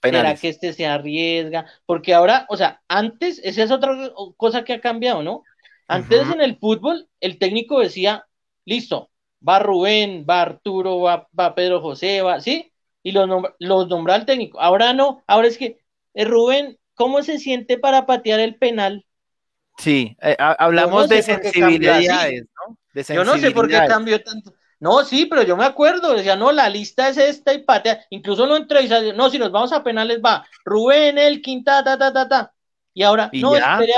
para que este se arriesga? Porque ahora, o sea, antes, esa es otra cosa que ha cambiado, ¿no? Antes en el fútbol, el técnico decía, listo, va Rubén, va Arturo, va, Pedro José, va, ¿sí? Y los los nombra el técnico. Ahora no, ahora es que eh, Rubén, ¿cómo se siente para patear el penal? Sí, eh, hablamos de sensibilidades, ¿no? Yo no sé por qué cambió tanto. No, sí, pero yo me acuerdo, decía, no, la lista es esta y patea. Incluso lo entrevistaron. no, si nos vamos a penales va Rubén, el quinta, ta, ta, ta, ta. Y ahora, ¿Y no, espere,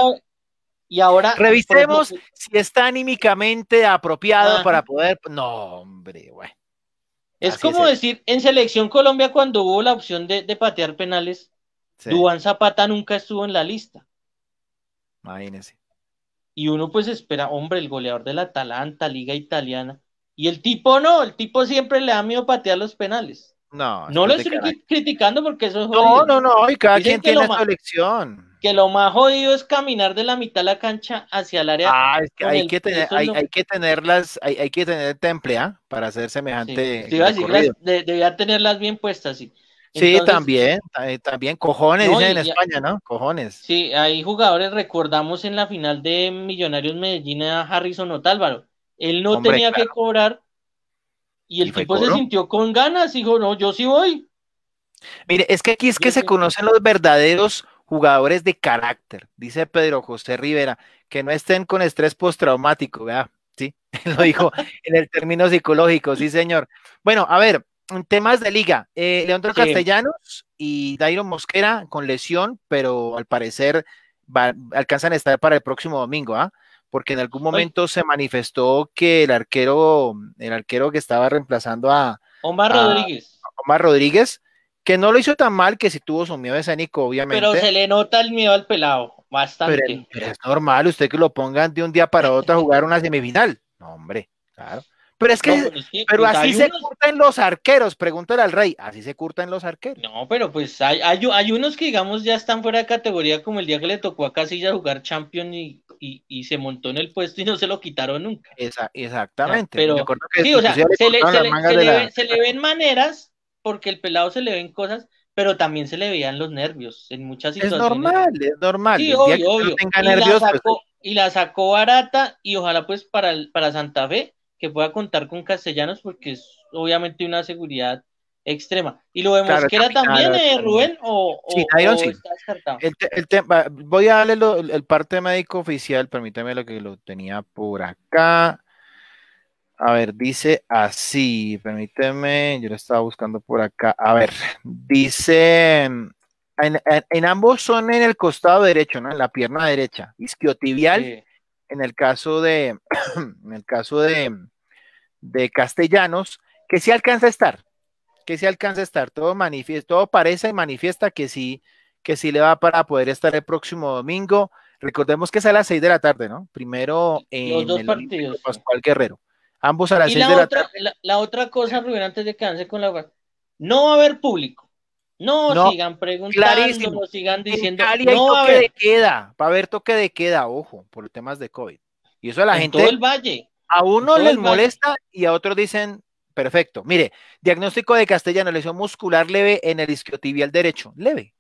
y ahora. Revisemos si está anímicamente apropiado para poder. No, hombre, güey Es como decir, en Selección Colombia, cuando hubo la opción de patear penales, Duan Zapata nunca estuvo en la lista. Imagínese. Y uno pues espera, hombre, el goleador del Atalanta, Liga Italiana. Y el tipo no, el tipo siempre le da miedo patear los penales. No, no lo estoy criticando porque eso es No, no, no, y cada quien tiene su elección. Que lo más jodido es caminar de la mitad de la cancha hacia el área. Ah, es que hay, que tener, hay, que tenerlas, hay, hay que tener temple, ¿ah? Para hacer semejante. debía tenerlas bien puestas, sí sí, también, eh, también cojones, en España, ¿no? Cojones. Sí, hay jugadores, recordamos en la final de Millonarios Medellín a Harrison Otálvaro. Él no tenía que cobrar y el tipo se sintió con ganas, dijo, no, yo sí voy. Mire, es que aquí es que se conocen los verdaderos jugadores de carácter, dice Pedro José Rivera, que no estén con estrés postraumático, ¿verdad? Sí, lo dijo en el término psicológico, sí, señor. Bueno, a ver, temas de liga, eh, Leandro Castellanos y Dairon Mosquera con lesión, pero al parecer alcanzan a estar para el próximo domingo, ¿ah? Porque en algún momento se manifestó que el arquero, el arquero que estaba reemplazando a Omar Rodríguez. Omar Rodríguez, que no lo hizo tan mal, que si tuvo su miedo escénico, obviamente. Pero se le nota el miedo al pelado, bastante. Pero, es normal usted que lo pongan de un día para otro a jugar una semifinal. No, hombre, claro. Pero es que, pero, pues, así se curta en los arqueros, pregúntale al rey, así se curten los arqueros. No, pero pues hay, hay, unos que digamos ya están fuera de categoría, como el día que le tocó a Casilla jugar Champion y, y, se montó en el puesto y no se lo quitaron nunca. exactamente. Pero, se le, ven, maneras, porque el pelado se le ven cosas, pero también se le veían los nervios en muchas situaciones. Es normal, es normal. Sí, obvio, obvio. Pues, y, la sacó, barata y ojalá pues para, para Santa Fe que pueda contar con castellanos porque es obviamente una seguridad extrema. Y lo de que era también, eh, Rubén, o, o, está descartado. El voy a darle el parte médico oficial, permíteme lo que lo tenía por acá. A ver, dice así, permíteme, yo lo estaba buscando por acá. A ver, dice, en, ambos son en el costado derecho, ¿no? En la pierna derecha, isquiotibial en el caso de, en el caso de, Castellanos, que sí alcanza a estar, que sí alcanza a estar, todo manifiesta, todo parece y manifiesta que sí, que sí le va para poder estar el próximo domingo. Recordemos que es a las 6 de la tarde, ¿no? Primero en el Pascual Guerrero. Ambos a las seis de la tarde. La, la, otra cosa, Rubén, antes de que avance con la no va a haber público. No, sigan preguntando, clarísimo. sigan diciendo. toque queda, va a haber toque de queda, ojo, por los temas de COVID. Y eso a la gente. Todo el valle. A uno les molesta y a otros dicen, perfecto. Mire, diagnóstico de castellano, lesión muscular leve en el isquiotibial derecho. Leve.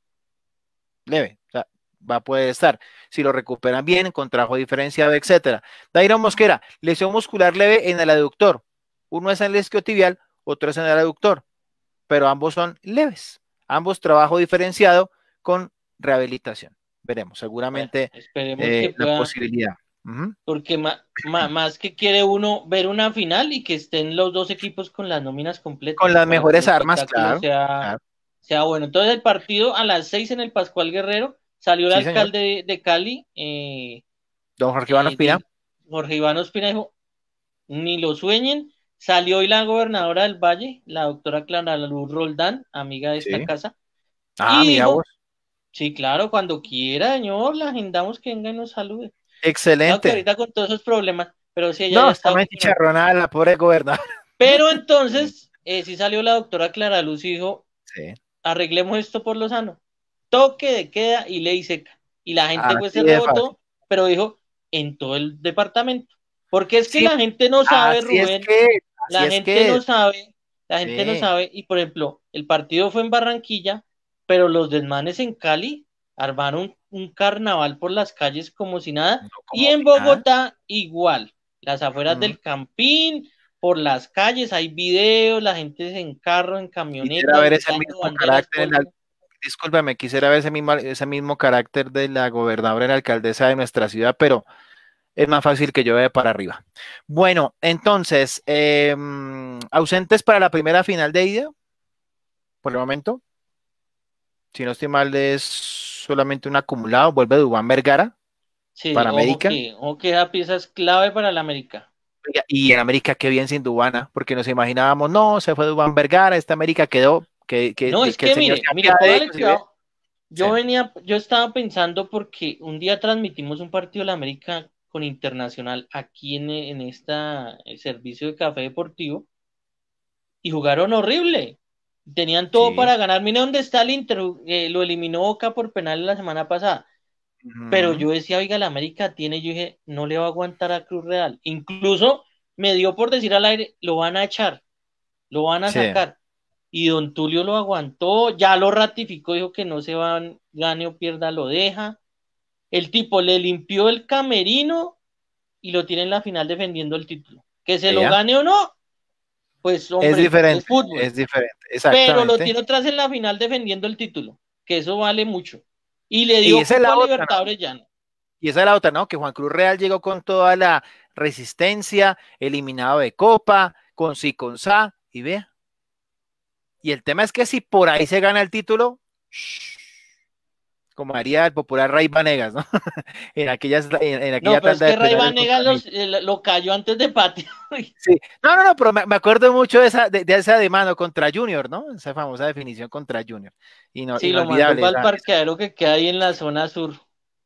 Leve. O sea, va a poder estar. Si lo recuperan bien, contrajo diferenciado, etcétera. Dairon Mosquera, lesión muscular leve en el aductor. Uno es en el isquiotibial, otro es en el aductor. Pero ambos son leves Ambos trabajo diferenciado con rehabilitación. Veremos, seguramente eh, la posibilidad. Porque más que quiere uno ver una final y que estén los dos equipos con las nóminas completas. Con las mejores armas, claro sea, bueno. Entonces el partido a las seis en el Pascual Guerrero salió el alcalde de, Cali. Eh, Don Jorge Iván eh, Ospina. Jorge Iván Ospina dijo, ni lo sueñen, Salió hoy la gobernadora del Valle, la doctora Clara Luz Roldán, amiga de esta casa. Ah, mi amor. Sí, claro, cuando quiera, señor, la agendamos que venga y nos salude. Excelente. ahorita con todos esos problemas, pero sí, ella no, está muy la pobre gobernadora. Pero entonces, eh, sí salió la doctora Clara Luz y dijo, arreglemos esto por lo sano. Toque de queda y ley seca. Y la gente ah, pues se pero dijo, en todo el departamento. Porque es que la gente no sabe, Rubén. la gente no sabe, la gente no sabe. Y por ejemplo, el partido fue en Barranquilla, pero los desmanes en Cali armaron un carnaval por las calles como si nada. y en Bogotá igual. Las afueras del Campín, por las calles, hay videos, la gente es en carro, en camioneta. Quisiera ver ese mismo carácter, discúlpame, quisiera ver ese mismo, carácter de la gobernadora y la alcaldesa de nuestra ciudad, pero es más fácil que llueve para arriba. Bueno, entonces, em, ausentes para la primera final de ida, por el momento. Si no estoy mal, es solamente un acumulado. Vuelve Dubán Vergara para América. O que esa es clave para la América. Y en América, qué bien sin Dubana, ¿ah? porque nos imaginábamos, no, se fue Dubán Vergara, esta América quedó. Que, no, es que, yo, venía, yo estaba pensando porque un día transmitimos un partido de la América con Internacional aquí en, en este servicio de café deportivo y jugaron horrible. Tenían todo para ganar. Mire dónde está el Inter, eh, lo eliminó Boca por penal la semana pasada. Pero yo decía, oiga, la América tiene, yo dije, no le va a aguantar a Cruz Real. Incluso me dio por decir al aire, lo van a echar, lo van a sacar. Y don Tulio lo aguantó, ya lo ratificó, dijo que no se van, gane o pierda, lo deja. El tipo le limpió el camerino y lo tiene en la final defendiendo el título. Que se lo gane o no, pues hombre, es diferente. fútbol, es diferente, Pero lo tiene atrás en la final defendiendo el título, que eso vale mucho. Y le dio Libertadores ya Y esa es la otra, ¿no? Que Juan Cruz Real llegó con toda la resistencia, eliminado de Copa, con sí, con sa, y vea. Y el tema es que si por ahí se gana el título, como haría el popular Ray Vanegas, ¿no? en aquellas, en, no, es que Ray Vanegas eh, lo cayó antes de Patio. sí, no, no, no, pero me, acuerdo mucho de esa, de, esa de mano contra Junior, ¿no? Esa famosa definición contra Junior. Y no, sí, lo mandó al parqueadero que queda ahí en la zona sur.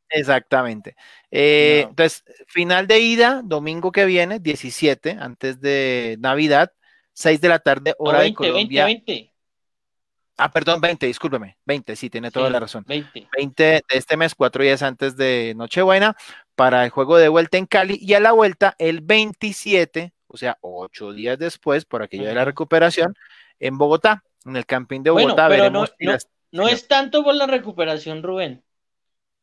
Exactamente. Eh, entonces, final de ida, domingo que viene, 17, antes de Navidad, 6 de la tarde, hora de Colombia. 20. Ah, perdón, 20, discúlpeme. 20, sí, tiene toda la razón. 20. 20 de este mes, cuatro días antes de Nochebuena, para el juego de vuelta en Cali. Y a la vuelta, el 27, o sea, ocho días después, por aquello de la recuperación, en Bogotá, en el Campín de Bogotá. pero no, es tanto por la recuperación, Rubén.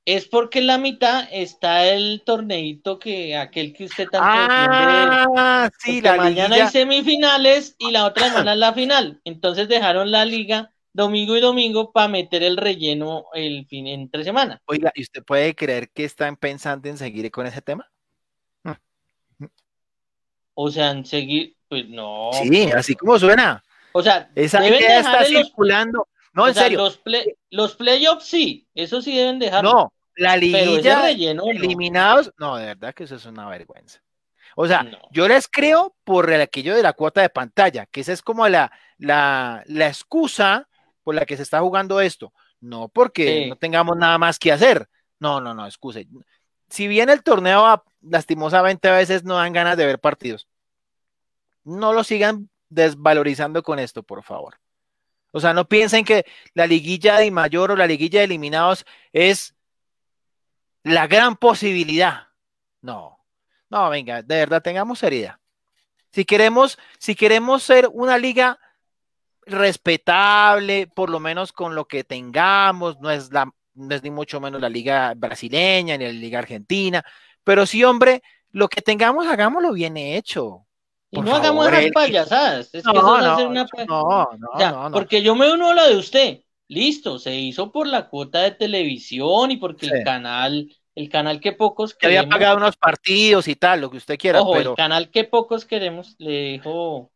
Es porque en la mitad está el torneito que aquel que usted tanto Ah, sí, la mañana y hay semifinales y la otra semana es la final. Entonces dejaron la liga domingo y domingo para meter el relleno el fin entre semana. Oiga, ¿y usted puede creer que están pensando en seguir con ese tema? O sea, en seguir, pues no. Sí, así como suena. O sea, esa idea está circulando. No, en serio. Los, playoffs sí, eso sí deben dejar. No, la liguilla eliminados, no. de verdad que eso es una vergüenza. O sea, yo les creo por aquello de la cuota de pantalla, que esa es como la, la, la excusa por la que se está jugando esto. No porque no tengamos nada más que hacer. No, no, no, excuse. Si bien el torneo lastimosamente a veces no dan ganas de ver partidos, no lo sigan desvalorizando con esto, por favor. O sea, no piensen que la liguilla de mayor o la liguilla de eliminados es la gran posibilidad. No, no, venga, de verdad, tengamos seriedad. Si queremos, si queremos ser una liga respetable, por lo menos con lo que tengamos, no es, la, es ni mucho menos la liga brasileña ni la liga argentina, pero sí, hombre, lo que tengamos, hagámoslo bien hecho. Y no hagamos esas payasadas. no, no, no, Porque yo me uno a la de usted. Listo, se hizo por la cuota de televisión y porque el canal, el canal que pocos que había pagado unos partidos y tal, lo que usted quiera. Ojo, el canal que pocos queremos le dijo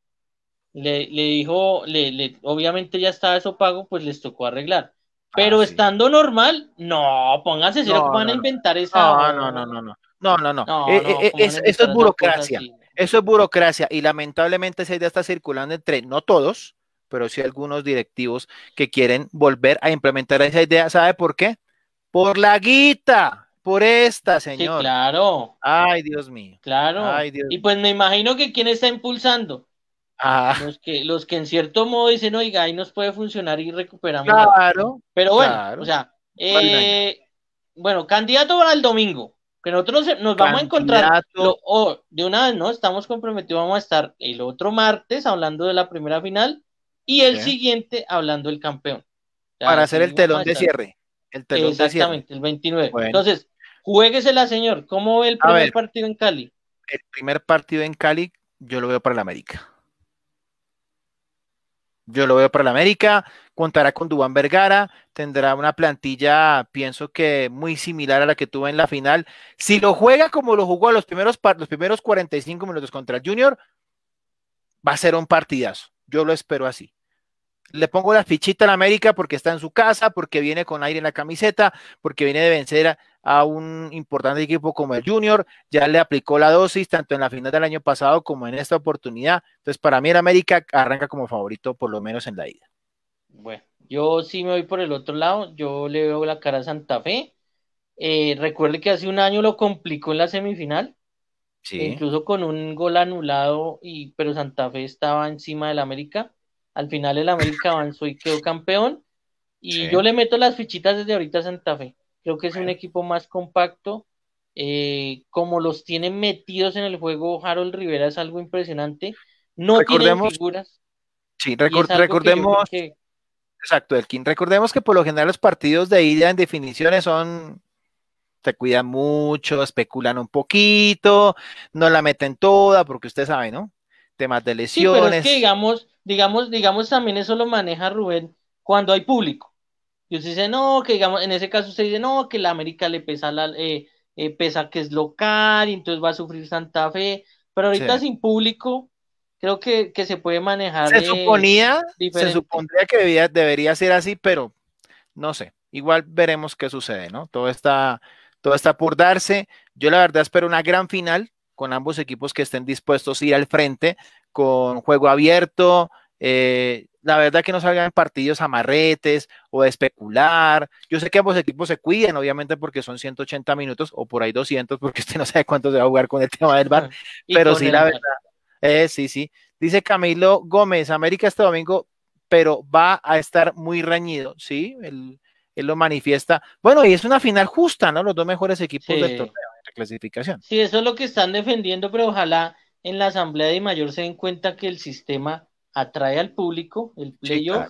le, dijo, le, obviamente ya estaba eso pago, pues les tocó arreglar. Ah, pero estando normal, no, pónganse, si van a inventar esa. No, no, no, no, no. No, no, no. Eh, eh, eh, eso es burocracia. Eso es burocracia. Y lamentablemente esa idea está circulando entre, no todos, pero sí algunos directivos que quieren volver a implementar esa idea. ¿Sabe por qué? Por la guita. Por esta, señor. claro. Ay, Dios mío. Claro. y pues me imagino que ¿quién está impulsando Ah. Los, que, los que en cierto modo dicen, oiga, ahí nos puede funcionar y recuperamos. Claro. Pero bueno, o sea, eh, bueno, candidato para el domingo, que nosotros nos vamos a encontrar, oh, de una vez, ¿no? Estamos comprometidos, vamos a estar el otro martes hablando de la primera final y el siguiente hablando del campeón. para hacer el telón de cierre. El telón de cierre. el 29. Entonces, la señor. ¿Cómo ve el primer partido en Cali? El primer partido en Cali, yo lo veo para el América. Yo lo veo para la América, contará con Dubán Vergara, tendrá una plantilla, pienso que muy similar a la que tuvo en la final. Si lo juega como lo jugó a los primeros, los primeros 45 minutos contra el Junior, va a ser un partidazo. Yo lo espero así. Le pongo la fichita a la América porque está en su casa, porque viene con aire en la camiseta, porque viene de vencer a, a un importante equipo como el Junior, ya le aplicó la dosis tanto en la final del año pasado como en esta oportunidad. Entonces, para mí el América arranca como favorito, por lo menos en la ida. Bueno, yo sí me voy por el otro lado, yo le veo la cara a Santa Fe. Eh, recuerde que hace un año lo complicó en la semifinal, e incluso con un gol anulado, y, pero Santa Fe estaba encima del América. Al final el América avanzó y quedó campeón. Y yo le meto las fichitas desde ahorita a Santa Fe. Creo que es un equipo más compacto. Eh, como los tiene metidos en el juego, Harold Rivera es algo impresionante. No recordemos, tienen figuras. Sí, recordemos. Que Exacto, Elkin. Recordemos que por lo general los partidos de ida en definiciones son se cuidan mucho, especulan un poquito, no la meten toda, porque usted sabe, ¿no? Temas de lesiones. es que digamos, digamos, digamos, también eso lo maneja Rubén cuando hay público. Y usted dice, no, que digamos, en ese caso usted dice, no, que la América le pesa, la, eh, eh, pesa que es local y entonces va a sufrir Santa Fe. Pero ahorita sin público, creo que, se puede manejar. Se eh, suponía, se supondría que debería ser así, pero no sé. Igual veremos qué sucede, ¿no? Todo está, todo está por darse. Yo la verdad espero una gran final con ambos equipos que estén dispuestos a ir al frente con juego abierto, eh, la verdad que no salgan partidos amarretes o especular. Yo sé que ambos equipos se cuiden, obviamente, porque son 180 minutos o por ahí 200, porque usted no sabe cuánto se va a jugar con el tema del bar. Pero sí, la verdad. Eh, sí, sí. Dice Camilo Gómez, América este domingo, pero va a estar muy reñido, ¿sí? Él, lo manifiesta. Bueno, y es una final justa, ¿no? Los dos mejores equipos del torneo de clasificación. Sí, eso es lo que están defendiendo, pero ojalá en la asamblea de mayor se den cuenta que el sistema atrae al público, el playoff.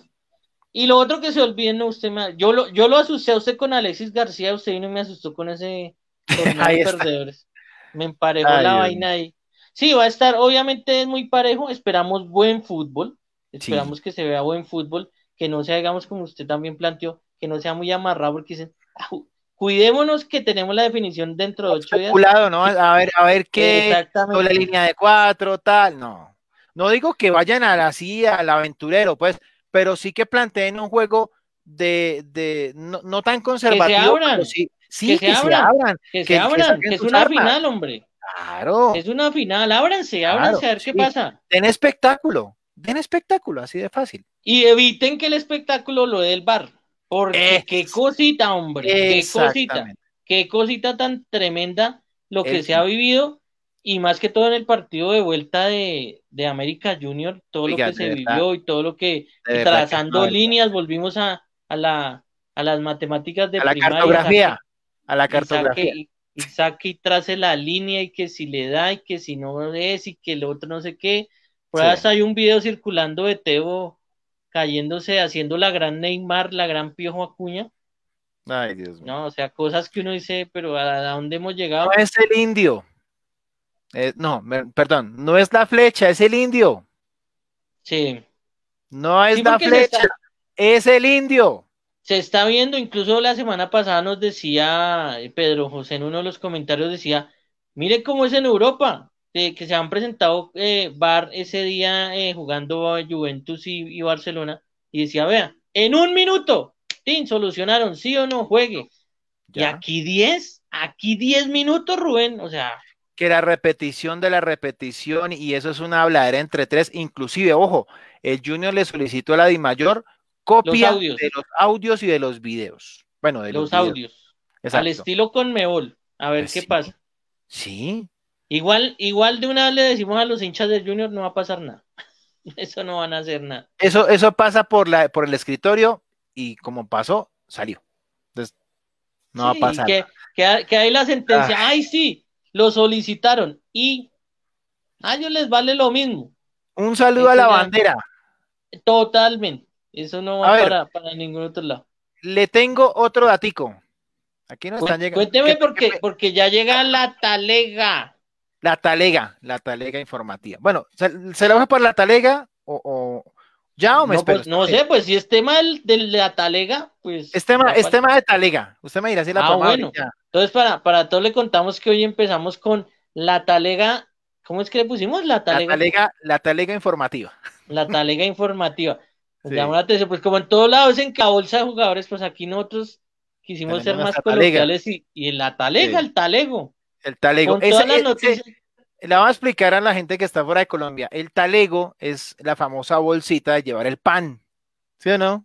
y lo otro que se olviden, no, usted me, yo lo, yo lo asusté a usted con Alexis García, usted y me asustó con ese perdedores. Me emparejó la vaina ahí. Sí, va a estar, obviamente es muy parejo, esperamos buen fútbol, esperamos que se vea buen fútbol, que no se hagamos como usted también planteó, que no sea muy amarrado, porque dicen, ah, cuidémonos que tenemos la definición dentro de ocho días. ¿no? A ver, a ver qué, la línea de cuatro, tal, no. No digo que vayan a la, así al aventurero, pues, pero sí que planteen un juego de, no, tan conservativo. Que se abran, sí, que, se, abran, que, se abran, es una final, hombre. Claro. Es una final, ábranse, ábranse a ver qué pasa. Den espectáculo, den espectáculo, así de fácil. Y eviten que el espectáculo lo dé el bar. Porque qué cosita, hombre, qué cosita, qué cosita tan tremenda lo que se ha vivido y más que todo en el partido de vuelta de, América Junior, todo lo que se vivió y todo lo que trazando líneas, volvimos a, a, las matemáticas de a la cartografía, a la cartografía. Y, saque y trace la línea y que si le da y que si no es y que el otro no sé qué. hay un video circulando de Tebo cayéndose, haciendo la gran Neymar, la gran Piojo Acuña. Ay, Dios mío. No, o sea, cosas que uno dice, pero ¿a, a dónde hemos llegado? No es el indio, eh, no, perdón, no es la flecha, es el indio. Sí. No es la flecha, es el indio. Se está viendo, incluso la semana pasada nos decía eh, Pedro José en uno de los comentarios, decía, mire cómo es en Europa, que se han presentado Bar eh, ese día jugando Juventus y, Barcelona, y decía, vea, en un minuto, ¡tin! solucionaron, sí o no, juegue. Y aquí 10, aquí 10 minutos, Rubén, o sea, que la repetición de la repetición y eso es una habladera entre tres, inclusive, ojo, el Junior le solicitó a la Mayor copia de los audios y de los videos. Bueno, de los, audios. Al estilo con Mebol, a ver eh, qué pasa. Sí. Igual, igual de una vez le decimos a los hinchas del Junior no va a pasar nada. Eso no van a hacer nada. Eso, eso pasa por, la, por el escritorio y como pasó, salió. Entonces, no va a pasar. Que, que, la sentencia, ah. ay sí, lo solicitaron y a ellos les vale lo mismo. Un saludo a la bandera. Totalmente. Eso no va para, ningún otro lado. Le tengo otro datico. Aquí nos están llegando. Cuénteme por porque ya llega la talega. La talega, la talega informativa. Bueno, ¿se, la va por la talega o, ya o me no, pues, no sé, eh, pues si es tema de la talega, pues. Es tema, es de talega. Usted me dirá si la ah, bueno. Entonces, para, para todos le contamos que hoy empezamos con la talega, ¿cómo es que le pusimos? La talega. La talega, informativa. La talega informativa. Pues pues como en todos lados en la bolsa de jugadores, pues aquí nosotros quisimos ser más coloquiales y, en la talega, el talego. El talego. la vamos a explicar a la gente que está fuera de Colombia. El talego es la famosa bolsita de llevar el pan. ¿Sí o no?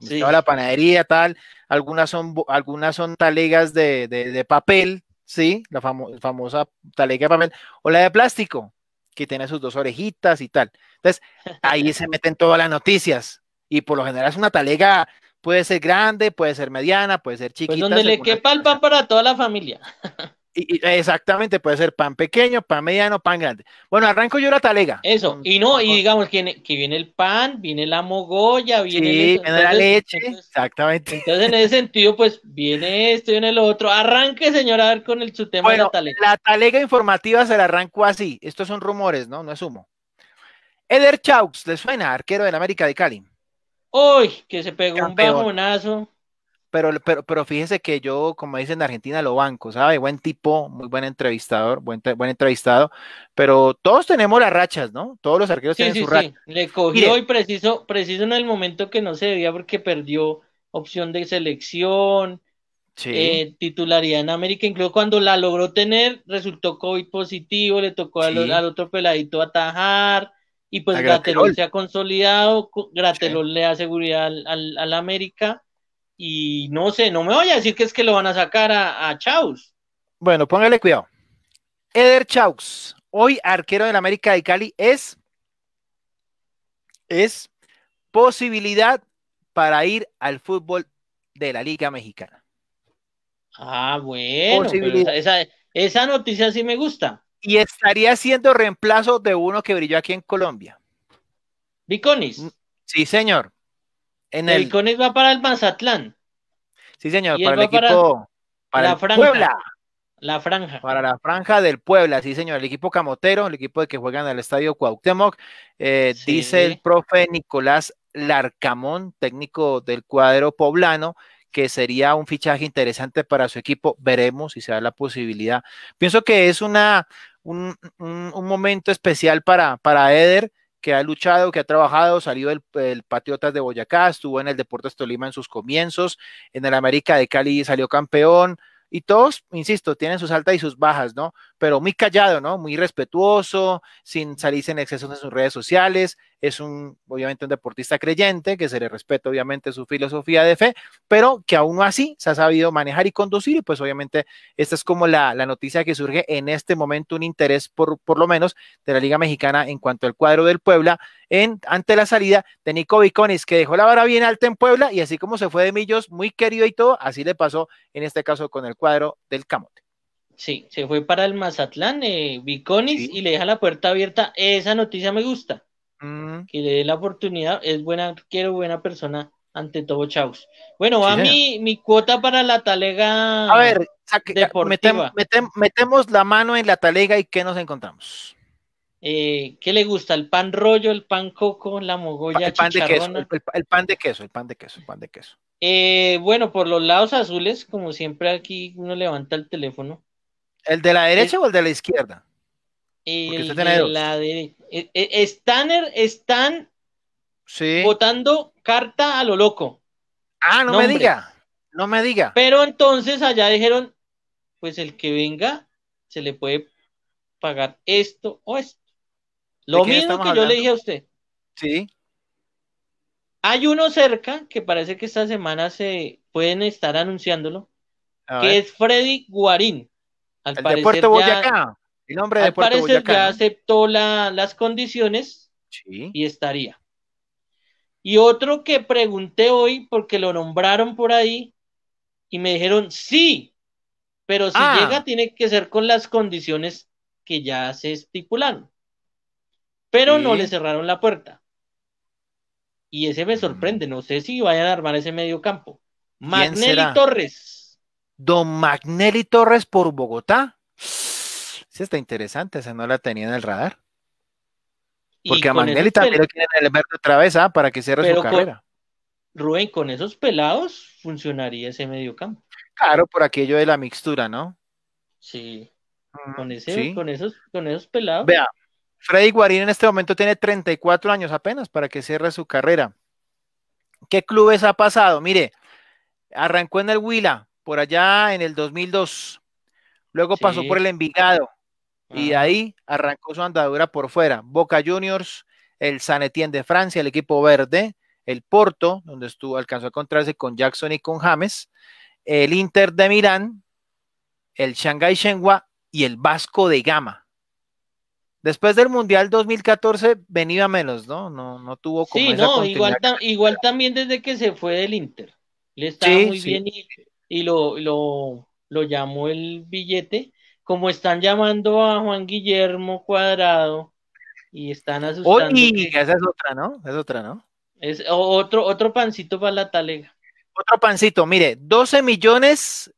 Sí. la panadería, tal. Algunas son, algunas son talegas de, de, papel, ¿sí? La famosa talega de papel. O la de plástico, que tiene sus dos orejitas y tal. Entonces, ahí se meten todas las noticias. Y por lo general es una talega, puede ser grande, puede ser mediana, puede ser pues chiquita. donde le quepa el para toda la familia. exactamente, puede ser pan pequeño, pan mediano, pan grande. Bueno, arranco yo la talega. Eso, y no, y digamos que, que viene el pan, viene la mogolla, viene, sí, viene la leche, exactamente. Entonces, en ese sentido, pues viene esto, y viene el otro. Arranque, señor, a ver con el, su tema de la talega. La talega informativa se la arranco así. Estos son rumores, ¿no? No es humo. Eder Chaux, ¿le suena? Arquero del América de Cali. Uy, que se pegó un bajonazo. Pero, pero, pero fíjese que yo, como dicen en Argentina, lo banco, ¿sabe? Buen tipo, muy buen entrevistador, buen, buen entrevistado. Pero todos tenemos las rachas, ¿no? Todos los arqueros tienen su racha Sí. Le cogió hoy y preciso, preciso en el momento que no se debía porque perdió opción de selección, eh, titularidad en América. Incluso cuando la logró tener, resultó COVID positivo, le tocó al, otro peladito atajar y pues Graterol. se ha consolidado, Graterol le da seguridad al, al, al, América y no sé, no me voy a decir que es que lo van a sacar a, Chaus. Bueno, póngale cuidado. Eder Chaus, hoy arquero del América de Cali, es, es posibilidad para ir al fútbol de la Liga Mexicana. Ah, bueno, esa, esa, noticia sí me gusta. Y estaría siendo reemplazo de uno que brilló aquí en Colombia. Viconis. Sí, señor el, Conex va para el Mazatlán. Sí, señor, para el equipo. Para, la franja. Puebla. La franja. Para la franja del Puebla, sí, señor. El equipo Camotero, el equipo de que juegan el estadio Cuauhtémoc. Eh, dice el profe Nicolás Larcamón, técnico del cuadro poblano, que sería un fichaje interesante para su equipo. Veremos si se da la posibilidad. Pienso que es una, un, un momento especial para, para Eder que ha luchado, que ha trabajado, salió el Patriotas de Boyacá, estuvo en el Deportes Tolima en sus comienzos, en el América de Cali salió campeón, y todos, insisto, tienen sus altas y sus bajas, ¿no? Pero muy callado, ¿no? Muy respetuoso, sin salirse en exceso en sus redes sociales es un, obviamente, un deportista creyente, que se le respeta, obviamente, su filosofía de fe, pero que aún así se ha sabido manejar y conducir, pues obviamente esta es como la, la noticia que surge en este momento, un interés por, por lo menos de la Liga Mexicana en cuanto al cuadro del Puebla, en, ante la salida de Nico Viconis, que dejó la vara bien alta en Puebla, y así como se fue de Millos, muy querido y todo, así le pasó en este caso con el cuadro del Camote. Sí, se fue para el Mazatlán, eh, Viconis, y le deja la puerta abierta. Esa noticia me gusta. Mm. Que le dé la oportunidad, es buena quiero buena persona, ante todo, Chaus. Bueno, a mi, cuota para la talega. A ver, metemos la mano en la talega y ¿qué nos encontramos? Eh, ¿Qué le gusta? ¿El pan rollo, el pan coco, la mogolla, el pan De queso, el, pan de queso, el pan de queso, pan de queso. Eh, bueno, por los lados azules, como siempre aquí uno levanta el teléfono. ¿El de la derecha eh, o el de la izquierda? El la e, e, Stanner están votando carta a lo loco. Ah, no me diga. No me diga. Pero entonces allá dijeron, pues el que venga se le puede pagar esto o esto. Lo mismo que yo le dije a usted. Sí. Hay uno cerca que parece que esta semana se pueden estar anunciándolo, que es Freddy Guarín. Al Boyacá. El nombre de aceptó las condiciones y estaría. Y otro que pregunté hoy porque lo nombraron por ahí y me dijeron sí, pero si ah. llega tiene que ser con las condiciones que ya se estipularon. Pero no le cerraron la puerta. Y ese me mm. sorprende, no sé si vayan a armar ese medio campo. Magneli Torres. Don Magnelli Torres por Bogotá. Sí, está interesante, esa no la tenía en el radar. Porque a Magnelli también lo quieren elevar otra vez, ¿ah? Para que cierre su carrera. Rubén, con esos pelados funcionaría ese campo Claro, por aquello de la mixtura, ¿no? Sí. Mm, con, ese, con, esos, con esos pelados. Vea, Freddy Guarín en este momento tiene 34 años apenas para que cierre su carrera. ¿Qué clubes ha pasado? Mire, arrancó en el Huila, por allá en el 2002. Luego pasó por el Envigado, y ahí arrancó su andadura por fuera. Boca Juniors, el San Etienne de Francia, el equipo verde, el Porto, donde estuvo, alcanzó a encontrarse con Jackson y con James, el Inter de Milán, el Shanghai Shenhua y el Vasco de Gama. Después del Mundial 2014 venía menos, ¿no? No, no tuvo como Sí, no, igual, también desde que se fue del Inter. Le estaba muy bien y, y lo, lo, lo, llamó el billete como están llamando a Juan Guillermo Cuadrado y están asustando. Oye, esa es otra, ¿no? Es otra, ¿no? Es otro, otro pancito para la talega. Otro pancito, mire, 12 millones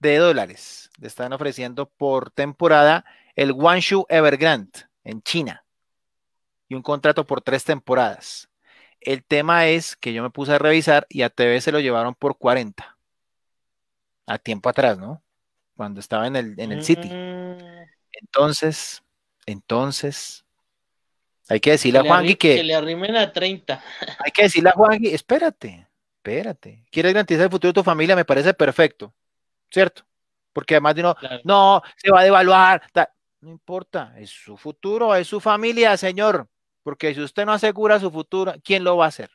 de dólares le están ofreciendo por temporada el Wanshu Evergrande en China y un contrato por tres temporadas. El tema es que yo me puse a revisar y a TV se lo llevaron por 40. A tiempo atrás, ¿no? cuando estaba en el, en el City. Mm. Entonces, entonces, hay que decirle a Juanqui que, que, le arrimen a 30. Hay que decirle a Juanqui, espérate, espérate. ¿Quieres garantizar el futuro de tu familia? Me parece perfecto, ¿cierto? Porque además de no, no, se va a devaluar. No importa, es su futuro, es su familia, señor. Porque si usted no asegura su futuro, ¿quién lo va a hacer?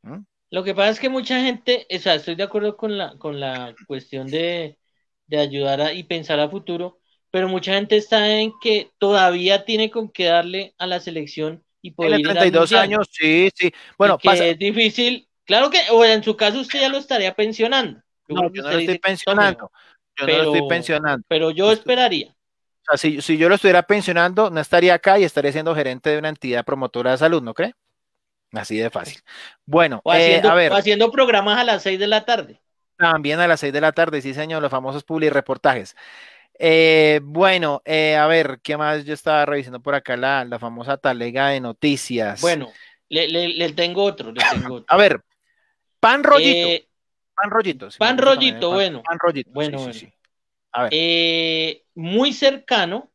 ¿Mm? Lo que pasa es que mucha gente, o sea, estoy de acuerdo con la cuestión de, de ayudar y pensar a futuro, pero mucha gente está en que todavía tiene con qué darle a la selección y por Tiene 32 años, sí, sí. Bueno, es difícil. Claro que, o en su caso usted ya lo estaría pensionando. Yo no, lo estoy pensionando. Yo pero, no lo estoy pensionando. Pero yo esperaría. O sea, si, yo lo estuviera pensionando, no estaría acá y estaría siendo gerente de una entidad promotora de salud, ¿no cree? Así de fácil. Bueno, haciendo, eh, a ver. haciendo programas a las 6 de la tarde. También a las 6 de la tarde, sí, señor, los famosos public reportajes eh, bueno, eh, a ver, ¿qué más? Yo estaba revisando por acá la, famosa talega de noticias. Bueno, le, tengo otro, le tengo A ver, pan rollito. Eh, pan rollito. pan rollito, bueno. Pan rollito, bueno, sí, A ver. muy cercano,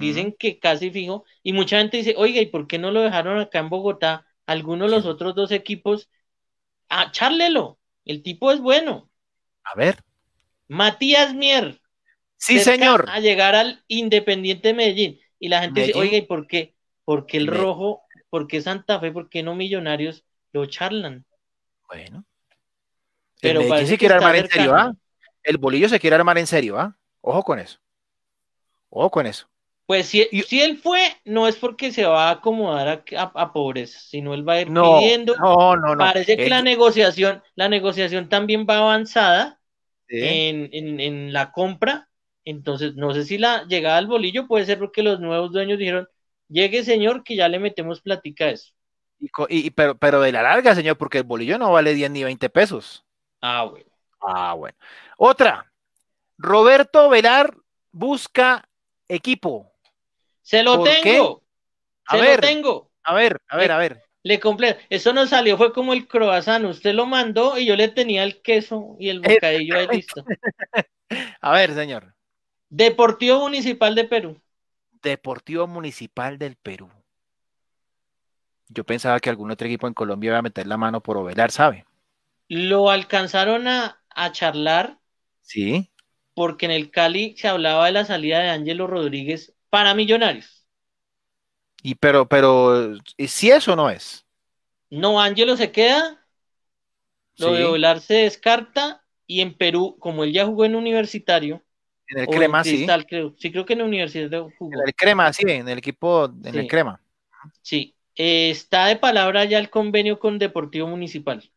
dicen que casi fijo, y mucha gente dice, oiga, ¿y por qué no lo dejaron acá en Bogotá? Algunos de los otros dos equipos, a ah, chárlelo, el tipo es bueno. A ver. Matías Mier. Sí, señor. A llegar al Independiente Medellín. Y la gente dice, oiga, ¿y por qué? ¿Por qué el rojo? ¿Por qué Santa Fe? ¿Por qué no Millonarios lo charlan? Bueno. Pero el armar en serio, ¿ah? El bolillo se quiere armar en serio, ¿ah? Ojo con eso. Ojo con eso. Pues si, si, él fue, no es porque se va a acomodar a, a, pobreza, sino él va a ir pidiendo. No, no, no. Parece que la negociación, la negociación también va avanzada en, la compra. Entonces, no sé si la llegada al bolillo puede ser porque los nuevos dueños dijeron, llegue señor, que ya le metemos platica a eso. Y, pero, pero de la larga, señor, porque el bolillo no vale 10 ni 20 pesos. Ah, bueno. Ah, bueno. Otra. Roberto Velar busca equipo. Se lo tengo. A se ver, lo tengo. A ver, a ver, a ver. Le compré. Eso no salió, fue como el croazán Usted lo mandó y yo le tenía el queso y el bocadillo ahí listo. a ver, señor. Deportivo Municipal de Perú. Deportivo Municipal del Perú. Yo pensaba que algún otro equipo en Colombia iba a meter la mano por ovelar, ¿sabe? Lo alcanzaron a, a charlar. Sí. Porque en el Cali se hablaba de la salida de Ángelo Rodríguez para Millonarios. Y pero, pero, si eso no es? No, Ángelo se queda, lo de volar se descarta, y en Perú, como él ya jugó en universitario, en el crema, sí. sí, creo que en la universidad jugó. En el crema, sí, en el equipo, en el crema. Sí, eh, está de palabra ya el convenio con Deportivo Municipal.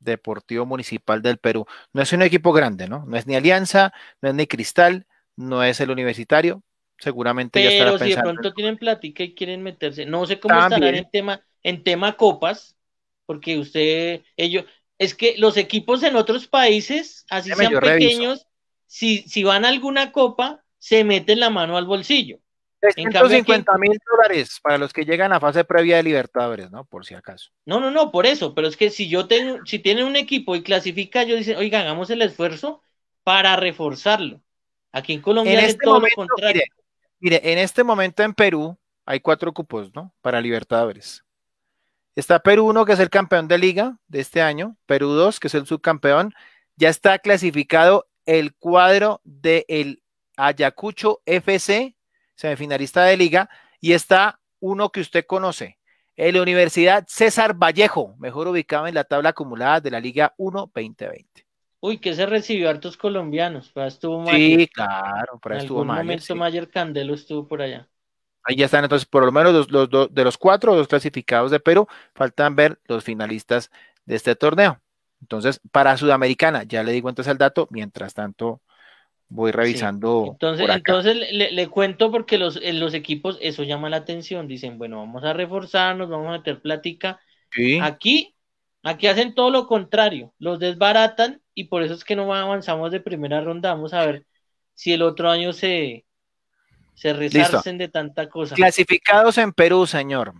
Deportivo Municipal del Perú. No es un equipo grande, ¿no? No es ni Alianza, no es ni Cristal, no es el Universitario, seguramente Pero si de pronto tienen plática y quieren meterse, no sé cómo estarán en tema, en tema copas, porque usted, ellos, es que los equipos en otros países, así sean pequeños, si, si, van a alguna copa, se meten la mano al bolsillo. 350 mil dólares para los que llegan a fase previa de Libertadores, ¿no? Por si acaso. No, no, no, por eso, pero es que si yo tengo, si tienen un equipo y clasifica, yo dicen, oiga, hagamos el esfuerzo para reforzarlo. Aquí en Colombia es este todo lo contrario. Mire, en este momento en Perú hay cuatro cupos, ¿no? Para Libertadores. Está Perú 1, que es el campeón de liga de este año, Perú 2, que es el subcampeón. Ya está clasificado el cuadro del Ayacucho FC, semifinalista de liga, y está uno que usted conoce, el Universidad César Vallejo, mejor ubicado en la tabla acumulada de la Liga 1 2020. Uy, que se recibió a hartos colombianos. estuvo Mayer. Sí, claro, en estuvo algún momento Mayer Candelo estuvo por allá. Ahí ya están, entonces, por lo menos los, de los cuatro, dos clasificados de Perú, faltan ver los finalistas de este torneo. Entonces, para Sudamericana, ya le digo entonces el dato, mientras tanto voy revisando. Entonces, entonces le, cuento porque los, eh, los equipos, eso llama la atención, dicen, bueno, vamos a reforzarnos, vamos a meter plática. Sí. Aquí Aquí hacen todo lo contrario, los desbaratan y por eso es que no avanzamos de primera ronda. Vamos a ver si el otro año se, se resarcen de tanta cosa. Clasificados en Perú, señor.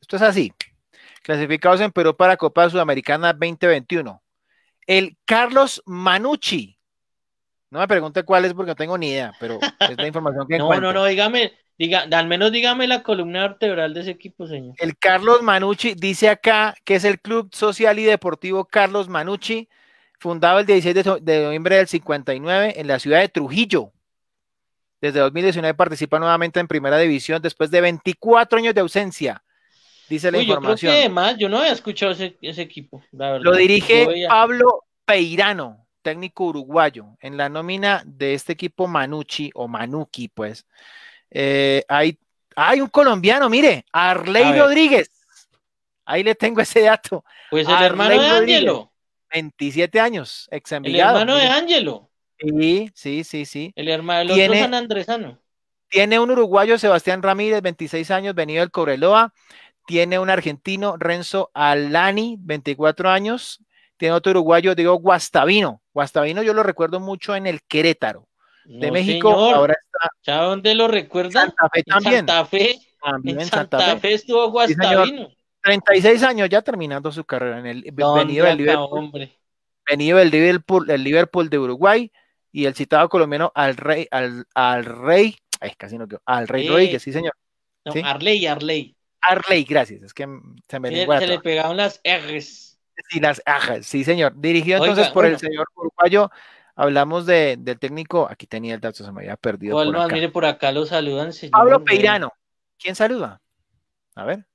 Esto es así. Clasificados en Perú para Copa Sudamericana 2021. El Carlos Manucci. No me pregunte cuál es porque no tengo ni idea, pero es la información que No, no, no, dígame, al menos dígame la columna vertebral de ese equipo, señor. El Carlos Manucci dice acá que es el Club Social y Deportivo Carlos Manucci, fundado el 16 de, noviembre del 59 en la ciudad de Trujillo. Desde 2019 participa nuevamente en Primera División después de 24 años de ausencia dice la información. Yo, yo no había escuchado ese, equipo, Lo dirige Pablo Peirano, técnico uruguayo, en la nómina de este equipo Manucci o Manuki, pues. Eh, hay, hay un colombiano, mire, Arley Rodríguez. Ahí le tengo ese dato. Pues el hermano de Ángelo. 27 años, ex El hermano de Ángelo. Sí, sí, sí, sí. El hermano, de Andresano. Tiene un uruguayo, Sebastián Ramírez, 26 años, venido del Cobreloa. Tiene un argentino, Renzo Alani, 24 años. Tiene otro uruguayo, digo, Guastavino. Guastavino yo lo recuerdo mucho en el Querétaro de México. Ahora ¿A dónde lo recuerdan? Santa Fe también. En Santa Fe, también en Santa, Fe. estuvo Guastavino. 36 años ya terminando su carrera en el venido del Liverpool, el Liverpool de Uruguay y el citado colombiano al rey, al, rey, casi no al rey Rodríguez, sí señor. Arley, Arley. Arley, gracias, es que se me se le pegaron las R's. Sí, las R's, sí señor. Dirigido entonces por el señor uruguayo Hablamos de, del técnico, aquí tenía el dato, se me había perdido. Por Mire, por acá lo saludan. Señor. Pablo Peirano, ¿quién saluda? A ver.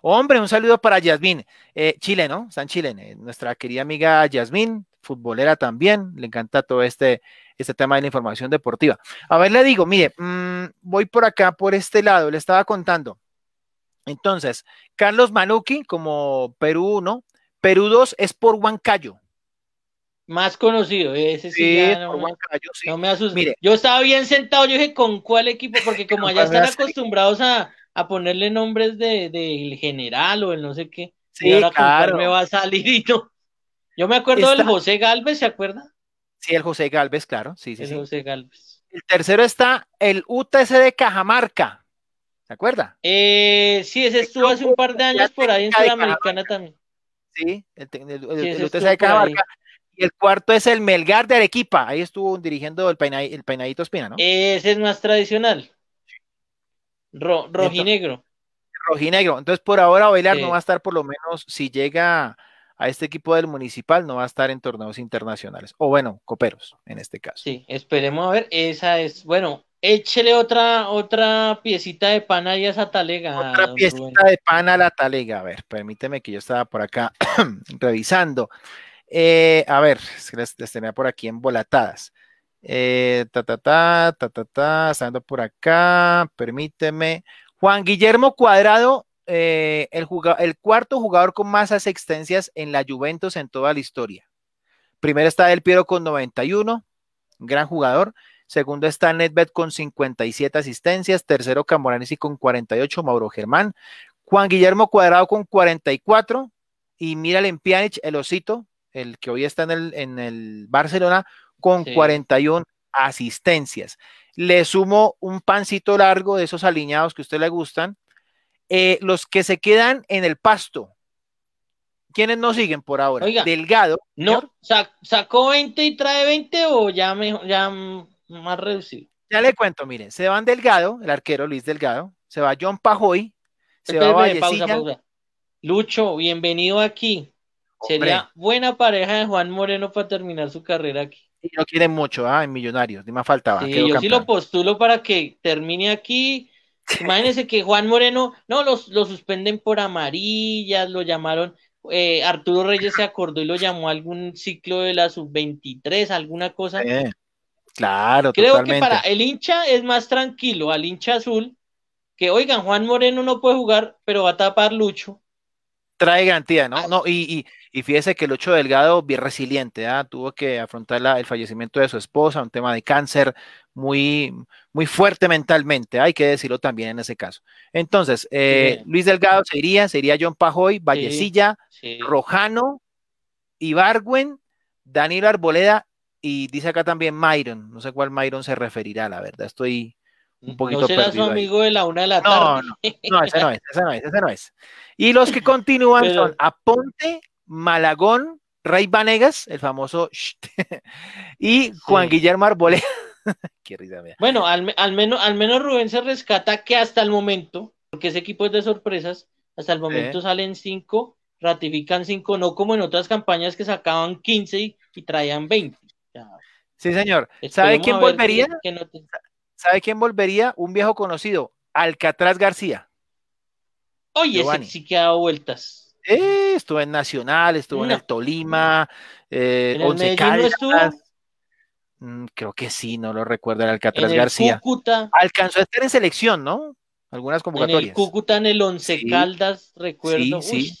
Hombre, un saludo para Yasmín, eh, Chile, ¿no? San Chile, eh, nuestra querida amiga Yasmín, futbolera también, le encanta todo este, este tema de la información deportiva. A ver, le digo, mire, mm, voy por acá, por este lado, le estaba contando. Entonces, Carlos manuki como Perú 1, Perú 2 es por Huancayo, más conocido, ese sí. no, me, Cayo, yo estaba bien sentado, yo dije, ¿con cuál equipo? Porque como allá están acostumbrados a, ponerle nombres del de, general o el no sé qué. me va a salir y no. Yo me acuerdo del José Galvez, ¿se acuerda? Sí, el José Galvez, claro. Sí, sí, el José Galvez. El tercero está el UTC de Cajamarca. ¿Se acuerda? Eh, sí, ese estuvo hace un par de años por ahí en Sudamericana también. Sí, el, el, de Cajamarca. Y el cuarto es el Melgar de Arequipa. Ahí estuvo dirigiendo el, peinadito Espina, ¿no? Ese es más tradicional. rojinegro. rojinegro. Entonces, por ahora, Bailar no va a estar, por lo menos, si llega a este equipo del municipal, no va a estar en torneos internacionales. O bueno, coperos, en este caso. Sí, esperemos a ver. Esa es, bueno, échele otra, otra piecita de pan a esa talega. Otra piecita de pan a la talega. A ver, permíteme que yo estaba por acá revisando. Eh, a ver, les, les, tenía por aquí embolatadas. Eh, ta, ta, ta, ta, ta, ta, por acá, permíteme. Juan Guillermo Cuadrado, eh, el, cuarto jugador con más asistencias en la Juventus en toda la historia. Primero está Del Piero con 91, gran jugador. Segundo está Nedved con 57 asistencias. Tercero Camoranesi con 48, Mauro Germán. Juan Guillermo Cuadrado con 44. Y en Pjanic, el osito, el que hoy está en el, Barcelona, con 41 asistencias. Le sumo un pancito largo de esos alineados que a usted le gustan. Eh, los que se quedan en el pasto, ¿Quiénes no siguen por ahora? Delgado. No, ¿sacó 20 y trae 20 o ya, mejor ya más reducido? Ya le cuento, mire se van Delgado, el arquero Luis Delgado, se va John Pajoy, se va Lucho, bienvenido aquí. Sería buena pareja de Juan Moreno para terminar su carrera aquí. Y lo quieren mucho, ¿ah? En Millonarios, ni más faltaba. yo sí lo postulo para que termine aquí. Imagínense que Juan Moreno, no, los, lo suspenden por amarillas, lo llamaron, eh, Arturo Reyes se acordó y lo llamó a algún ciclo de la sub-23, alguna cosa. Claro, claro, Creo que para el hincha es más tranquilo, al hincha azul, que oigan, Juan Moreno no puede jugar, pero va a tapar Lucho trae garantía, ¿no? no y, fíjese que el Lucho Delgado, bien resiliente, ¿ah? tuvo que afrontar el fallecimiento de su esposa, un tema de cáncer muy, muy fuerte mentalmente, hay que decirlo también en ese caso. Entonces, eh, Luis Delgado se iría, John Pajoy, Vallecilla, Rojano, Ibargüen, Danilo Arboleda y dice acá también Myron, no sé cuál Myron se referirá, la verdad, estoy ¿No será amigo de la una de la tarde? No, no, ese no es, ese no es, ese no es. Y los que continúan son Aponte, Malagón, Rey Vanegas, el famoso y Juan Guillermo Arboleda. Qué risa Bueno, al, menos, al menos Rubén se rescata que hasta el momento, porque ese equipo es de sorpresas, hasta el momento salen cinco, ratifican cinco, no como en otras campañas que sacaban 15 y, traían 20. Sí, señor. ¿Sabe quién volvería? ¿Sabe quién volvería? Un viejo conocido, Alcatraz García. Oye, ese sí que ha dado vueltas. estuvo en Nacional, estuvo en el Tolima, eh, ¿En el Once Caldas. Mm, creo que sí, no lo recuerdo el Alcatraz García. Alcanzó a estar en selección, ¿no? Algunas convocatorias. En el Cúcuta, en el Once Caldas, recuerdo. Sí, sí.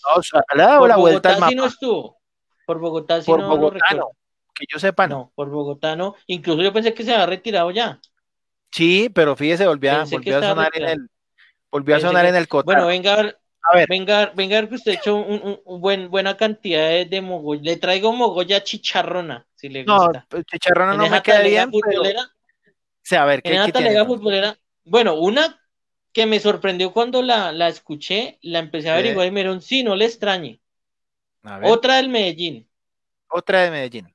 Bogotá Sí no estuvo. Por Bogotá, sí Bogotá, Que yo sepa, no. Por Bogotá, no. Incluso yo pensé que se había retirado ya. Sí, pero fíjese, volvió, a sonar en el, volvió a sonar en el Bueno, venga, a ver. Venga, venga, que usted echó un, un, un buen, buena cantidad de, de Le traigo mogollas chicharrona, si le gusta. Pues, no, chicharrona no me queda Futbolera, O sea, a ver, ¿qué, futbolera. Bueno, una que me sorprendió cuando la, la escuché, la empecé a averiguar y me dijeron, sí, no le extrañe. Otra del Medellín. Otra de Medellín.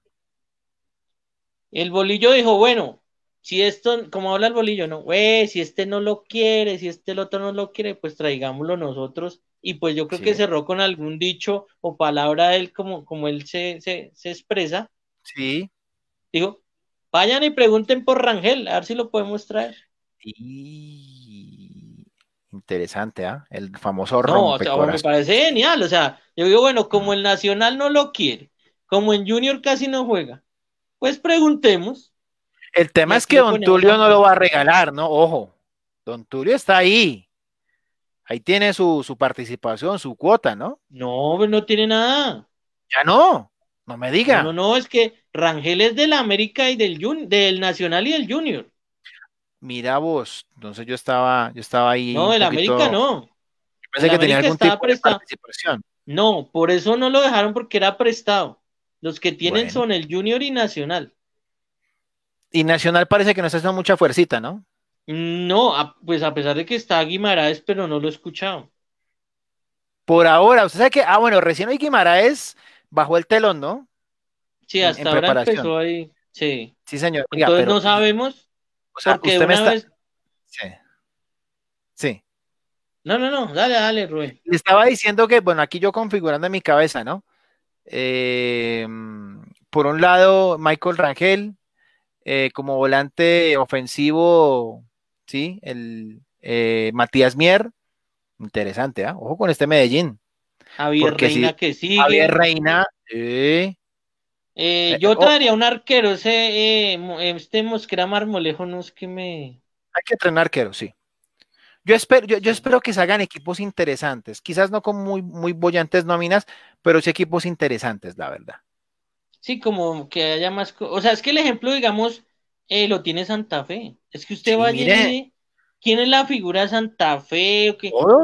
El bolillo dijo, bueno, si esto, como habla el bolillo, no, güey, si este no lo quiere, si este el otro no lo quiere, pues traigámoslo nosotros. Y pues yo creo que cerró con algún dicho o palabra de él, como, como él se, expresa. Sí. Digo, vayan y pregunten por Rangel, a ver si lo podemos traer. Interesante, ¿ah? El famoso No, me parece genial. O sea, yo digo, bueno, como el Nacional no lo quiere, como en Junior casi no juega, pues preguntemos el tema es que Don Tulio no lo va a regalar, ¿no? Ojo, Don Tulio está ahí. Ahí tiene su, participación, su cuota, ¿no? No, pues no tiene nada. Ya no, no me diga. No, no, es que Rangel es del América y del, del Nacional y del Junior. Mira vos, entonces yo estaba, yo estaba ahí. No, del América no. Yo pensé que tenía algún tipo de participación. No, por eso no lo dejaron porque era prestado. Los que tienen son el Junior y Nacional. Y Nacional parece que no está haciendo mucha fuercita, ¿no? No, pues a pesar de que está Guimaraes, pero no lo he escuchado. Por ahora, usted sabe que, ah, bueno, recién hoy Guimaraes bajó el telón, ¿no? Sí, hasta ahora empezó ahí. Sí. Sí, señor. Entonces no sabemos. O sea, usted me está... Sí. Sí. No, no, no, dale, dale, Rubén. estaba diciendo que, bueno, aquí yo configurando en mi cabeza, ¿no? Eh, por un lado, Michael Rangel, eh, como volante ofensivo, ¿sí? El eh, Matías Mier. Interesante, ¿ah? Ojo con este Medellín. Javier Reina que sigue. Javier Reina, eh, yo oh. traería un arquero, ese, este Mosquera Marmolejo, no es que me... Hay que un arquero, sí. Yo espero, yo, espero que se hagan equipos interesantes, quizás no con muy, muy bollantes nóminas, pero sí equipos interesantes, la verdad. Sí, como que haya más. O sea, es que el ejemplo, digamos, eh, lo tiene Santa Fe. Es que usted va y dice, ¿quién es la figura de Santa Fe?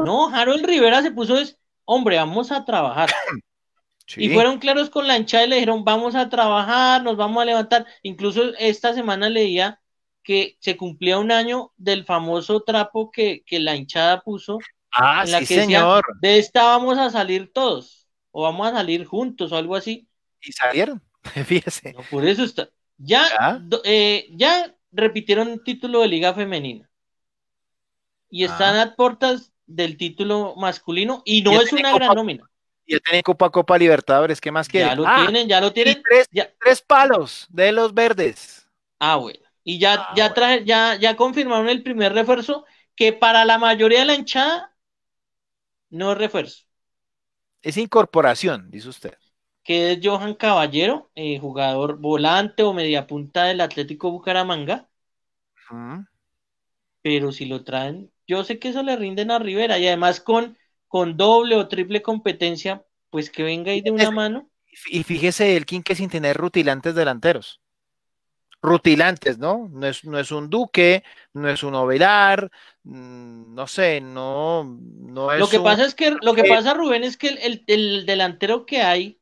no, Harold Rivera se puso es, hombre, vamos a trabajar. Y fueron claros con la hinchada y le dijeron, vamos a trabajar, nos vamos a levantar. Incluso esta semana leía que se cumplía un año del famoso trapo que, la hinchada puso. Ah, en la sí, que señor. de esta vamos a salir todos, o vamos a salir juntos, o algo así. Y salieron. Fíjese. por eso está. Ya, ya eh, repitieron un título de Liga Femenina. Y están a ah. puertas del título masculino. Y no es una gran nómina. y Ya tienen Copa Copa Libertadores. ¿Qué más que? Ya lo ah, tienen, ya lo tienen. Tres, palos de los verdes. Ah, bueno. Y ya, ah, ya, ya, ya confirmaron el primer refuerzo que para la mayoría de la hinchada no es refuerzo. Es incorporación, dice usted que es Johan Caballero, eh, jugador volante o media punta del Atlético Bucaramanga. Pero si lo traen, yo sé que eso le rinden a Rivera y además con, con doble o triple competencia, pues que venga ahí de una mano. Y fíjese el que sin tener rutilantes delanteros. Rutilantes, ¿no? No es, no es un Duque, no es un Ovelar, mm, no sé, no, es. Lo que pasa es que, lo que pasa, Rubén, es que el delantero que hay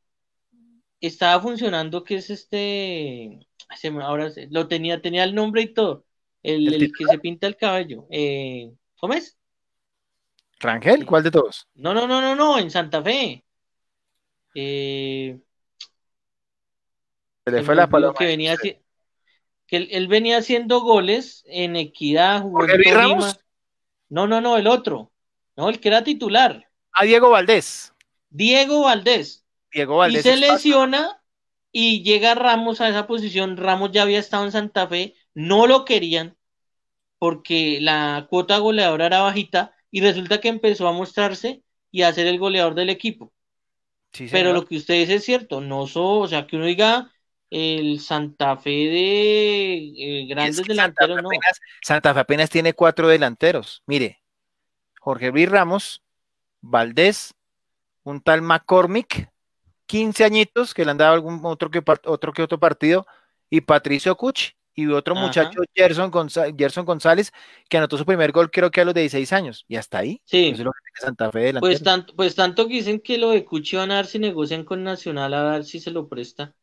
estaba funcionando, que es este, ahora lo tenía, tenía el nombre y todo, el, que se pinta el cabello. Eh, ¿Cómo ¿Rangel? ¿Cuál de todos? No, no, no, no, no, en Santa Fe. Eh, se le fue la paloma. Que venía, que él, venía haciendo goles en Equidad. jugando No, no, no, el otro. No, el que era titular. A ah, Diego Valdés. Diego Valdés. Y se lesiona y llega Ramos a esa posición. Ramos ya había estado en Santa Fe, no lo querían porque la cuota goleadora era bajita y resulta que empezó a mostrarse y a ser el goleador del equipo. Sí, Pero lo que ustedes es cierto, no so, o sea, que uno diga el Santa Fe de eh, grandes delanteros, no. Santa Fe apenas tiene cuatro delanteros. Mire, Jorge Luis Ramos, Valdés, un tal McCormick 15 añitos que le han dado algún otro que, otro, que otro partido, y Patricio Cuchi y otro muchacho, Gerson, González, que anotó su primer gol creo que a los 16 años, y hasta ahí. Sí. Santa Fe Pues tanto, pues tanto que dicen que lo de Cuchi van a dar, si negocian con Nacional a ver si se lo presta,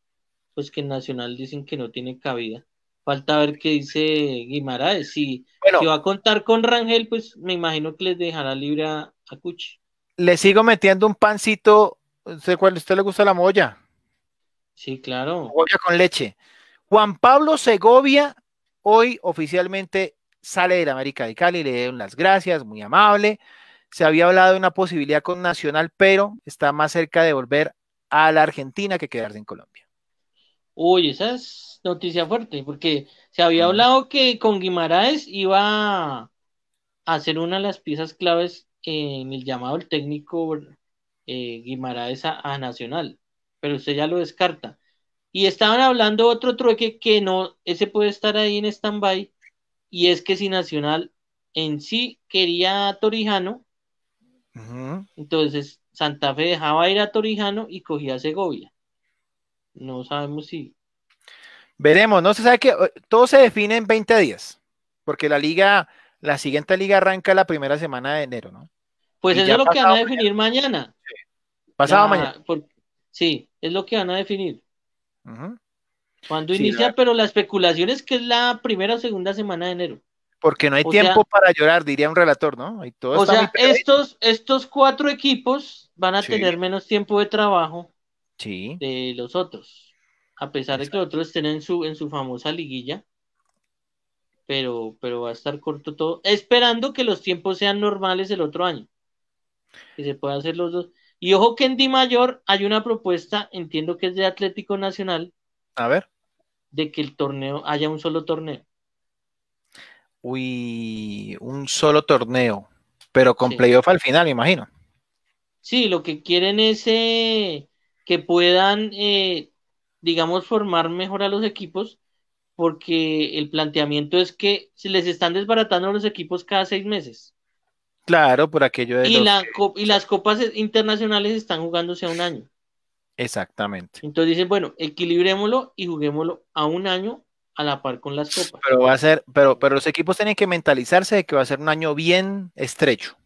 pues que Nacional dicen que no tiene cabida. Falta ver qué dice Guimaraes. Si, va a contar con Rangel, pues me imagino que les dejará libre a, a Cuchi. Le sigo metiendo un pancito usted le gusta la moya? Sí, claro. Moya con leche. Juan Pablo Segovia hoy oficialmente sale de la América de Cali, le dieron las gracias, muy amable. Se había hablado de una posibilidad con Nacional, pero está más cerca de volver a la Argentina que quedarse en Colombia. Uy, esa es noticia fuerte, porque se había mm. hablado que con Guimaraes iba a ser una de las piezas claves en el llamado el técnico eh, Guimaraes a, Nacional, pero usted ya lo descarta. Y estaban hablando otro trueque que no, ese puede estar ahí en stand-by, y es que si Nacional en sí quería a Torijano, entonces Santa Fe dejaba ir a Torijano y cogía Segovia. No sabemos si. Veremos, no se sabe que eh, todo se define en 20 días, porque la liga, la siguiente liga arranca la primera semana de enero, ¿no? Pues eso es lo que van a definir mañana. Pasado mañana. sí, es lo que van a definir. Cuando inicia, pero la especulación es que es la primera o segunda semana de enero. Porque no hay tiempo para llorar, diría un relator, ¿no? o sea, estos, estos cuatro equipos van a tener menos tiempo de trabajo de los otros. A pesar de que los otros estén en su, en su famosa liguilla. Pero, pero va a estar corto todo. Esperando que los tiempos sean normales el otro año que se puedan hacer los dos. Y ojo que en Di Mayor hay una propuesta, entiendo que es de Atlético Nacional. A ver. De que el torneo haya un solo torneo. Uy, un solo torneo, pero con playoff al final, me imagino. Sí, lo que quieren es eh, que puedan, eh, digamos, formar mejor a los equipos, porque el planteamiento es que se les están desbaratando los equipos cada seis meses. Claro, por aquello de. Y, y las copas e-, internacionales están jugándose a un año. Exactamente. Entonces dicen, bueno, equilibrémoslo y juguémoslo a un año a la par con las copas. Pero va a ser, pero, pero los equipos tienen que mentalizarse de que va a ser un año bien estrecho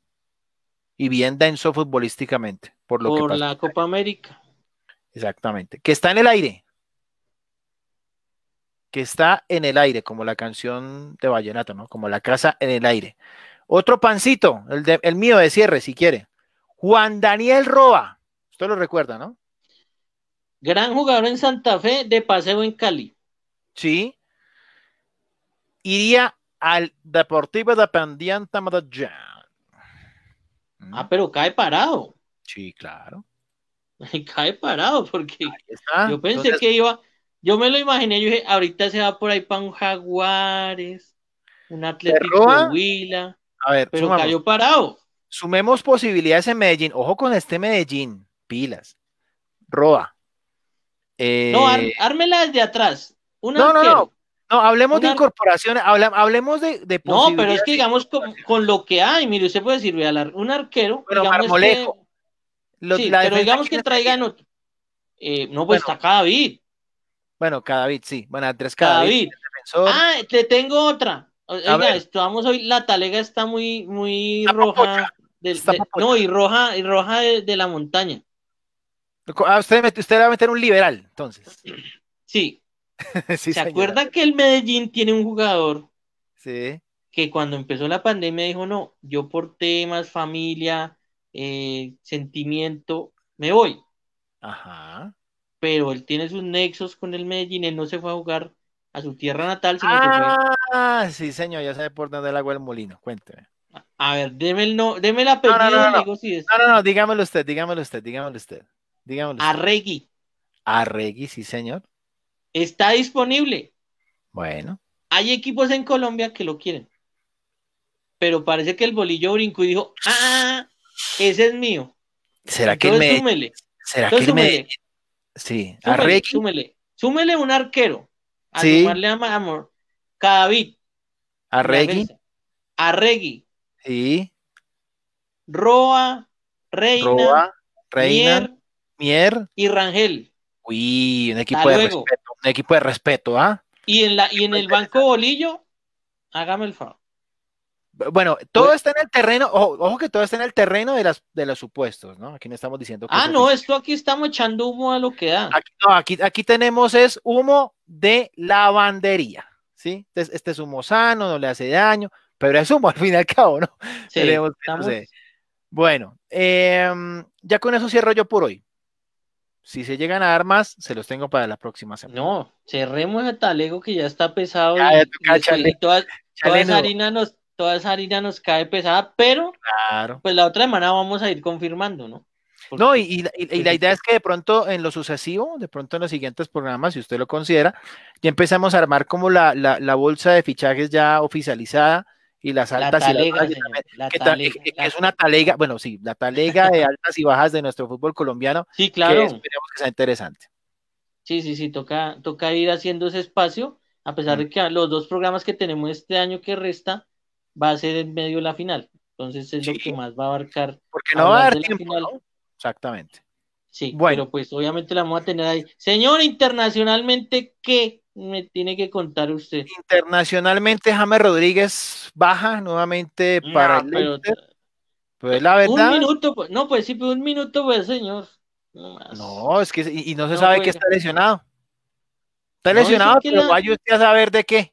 y bien denso futbolísticamente. Por, lo que la Copa América. Exactamente. Que está en el aire. Que está en el aire, como la canción de Vallenato, ¿no? Como la casa en el aire. Otro pancito, el, mío de cierre, si quiere. Juan Daniel Roa. Usted lo recuerda, ¿no? Gran jugador en Santa Fe, de paseo en Cali. Sí. Iría al Deportivo de Pandienta. Medellín. Ah, pero cae parado. Sí, claro. Cae parado, porque yo pensé que iba, yo me lo imaginé, yo dije, ahorita se va por ahí para un Jaguares, un Atlético de Huila. A ver, pero cayó parado. Sumemos posibilidades en Medellín. Ojo con este Medellín. Pilas. Roa. Eh, no, ármela desde atrás. no, no, no, no. hablemos de incorporaciones, hablemos de, de No, pero es que digamos con, lo que hay, mire, usted puede decir, un arquero. Pero digamos Que... pero digamos que traigan otro. Eh, no, pues bueno, está Cadavid. Bueno, Cadavid, sí. Bueno, tres cada Cadavid. Ah, te tengo otra. Oiga, estamos hoy, la talega está muy, muy roja. no, y roja, roja de, la montaña. Ah, usted, va a meter un liberal, entonces. Sí. ¿Se acuerda que el Medellín tiene un jugador? Que cuando empezó la pandemia dijo, no, yo por temas, familia, eh, sentimiento, me voy. Ajá. Pero él tiene sus nexos con el Medellín, él no se fue a jugar a su tierra natal. ah, sí, señor, ya sabe por dónde el agua el molino, cuénteme. A ver, deme, el no, la apellido. no, no, no, es... no, dígamelo usted, dígamelo usted, dígamelo usted. Dígamelo usted. Arregui. Arregui, sí, señor. Está disponible. Bueno. Hay equipos en Colombia que lo quieren. Pero parece que el bolillo brincó y dijo, ah, ese es mío. ¿Será que me... ¿Será que me... Sí, a Arregui. Súmele. Súmele un arquero a sí. llamarle a Amor, Cadavid. A Reggie. A Reggie. Sí. Roa, Reina, Roa, Reina Mier, Mier, y Rangel. Uy, un equipo de respeto, un equipo de respeto, ¿ah? Y en la, y en el banco bolillo, hágame el favor. Bueno, todo está en el terreno, ojo, que todo está en el terreno de, las, de los supuestos, ¿no? Aquí no estamos diciendo. Que ah, no, esto aquí estamos echando humo a lo que da. Aquí, aquí, tenemos es humo de lavandería, ¿sí? Este, es humo sano, no le hace daño, pero es humo al fin y al cabo, ¿no? Sí, Bueno, em, ya con eso cierro yo por hoy. Si se llegan a dar más, se los tengo para la próxima semana. No, cerremos el Talego que ya está pesado. Ya, y, toda, toda harina nos, toda esa harina nos cae pesada, pero claro. pues la otra semana vamos a ir confirmando, ¿no? no, y, la idea es que de pronto en lo sucesivo, de pronto en los siguientes programas, si usted lo considera, ya empezamos a armar como la, bolsa de fichajes ya oficializada y las altas y las que, es una talega, bueno, sí, la talega de altas y bajas de nuestro fútbol colombiano. Sí, claro. Que esperemos que sea interesante. Sí, sí, sí, toca, toca ir haciendo ese espacio, a pesar mm. de que los dos programas que tenemos este año que resta, va a ser en medio la final. Entonces es lo que más va a abarcar. Porque no va a dar tiempo, Exactamente. Sí, bueno. pues obviamente la vamos a tener ahí. Señor, internacionalmente, ¿qué me tiene que contar usted? Internacionalmente, James Rodríguez baja nuevamente para el Pues la verdad. Un minuto, pues, no, pues sí, pues un minuto, pues, señor. No, es que, y, no se sabe que está lesionado. Está lesionado, pero vaya usted a saber de qué.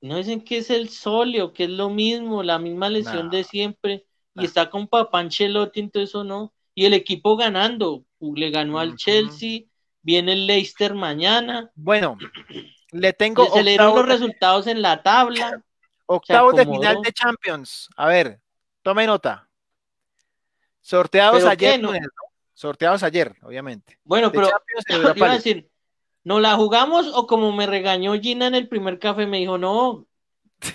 No dicen que es el solio, que es lo mismo, la misma lesión de siempre. Y está con Papá Ancelotti, entonces eso no. Y el equipo ganando, le ganó al Chelsea, viene el Leicester mañana. Bueno, le tengo. Se le los resultados en la tabla. Octavos de final de Champions. A ver, tome nota. Sorteados ayer. Pues, no? sorteados ayer, obviamente. Bueno, pero ¿No la jugamos o como me regañó Gina en el primer café, me dijo, no,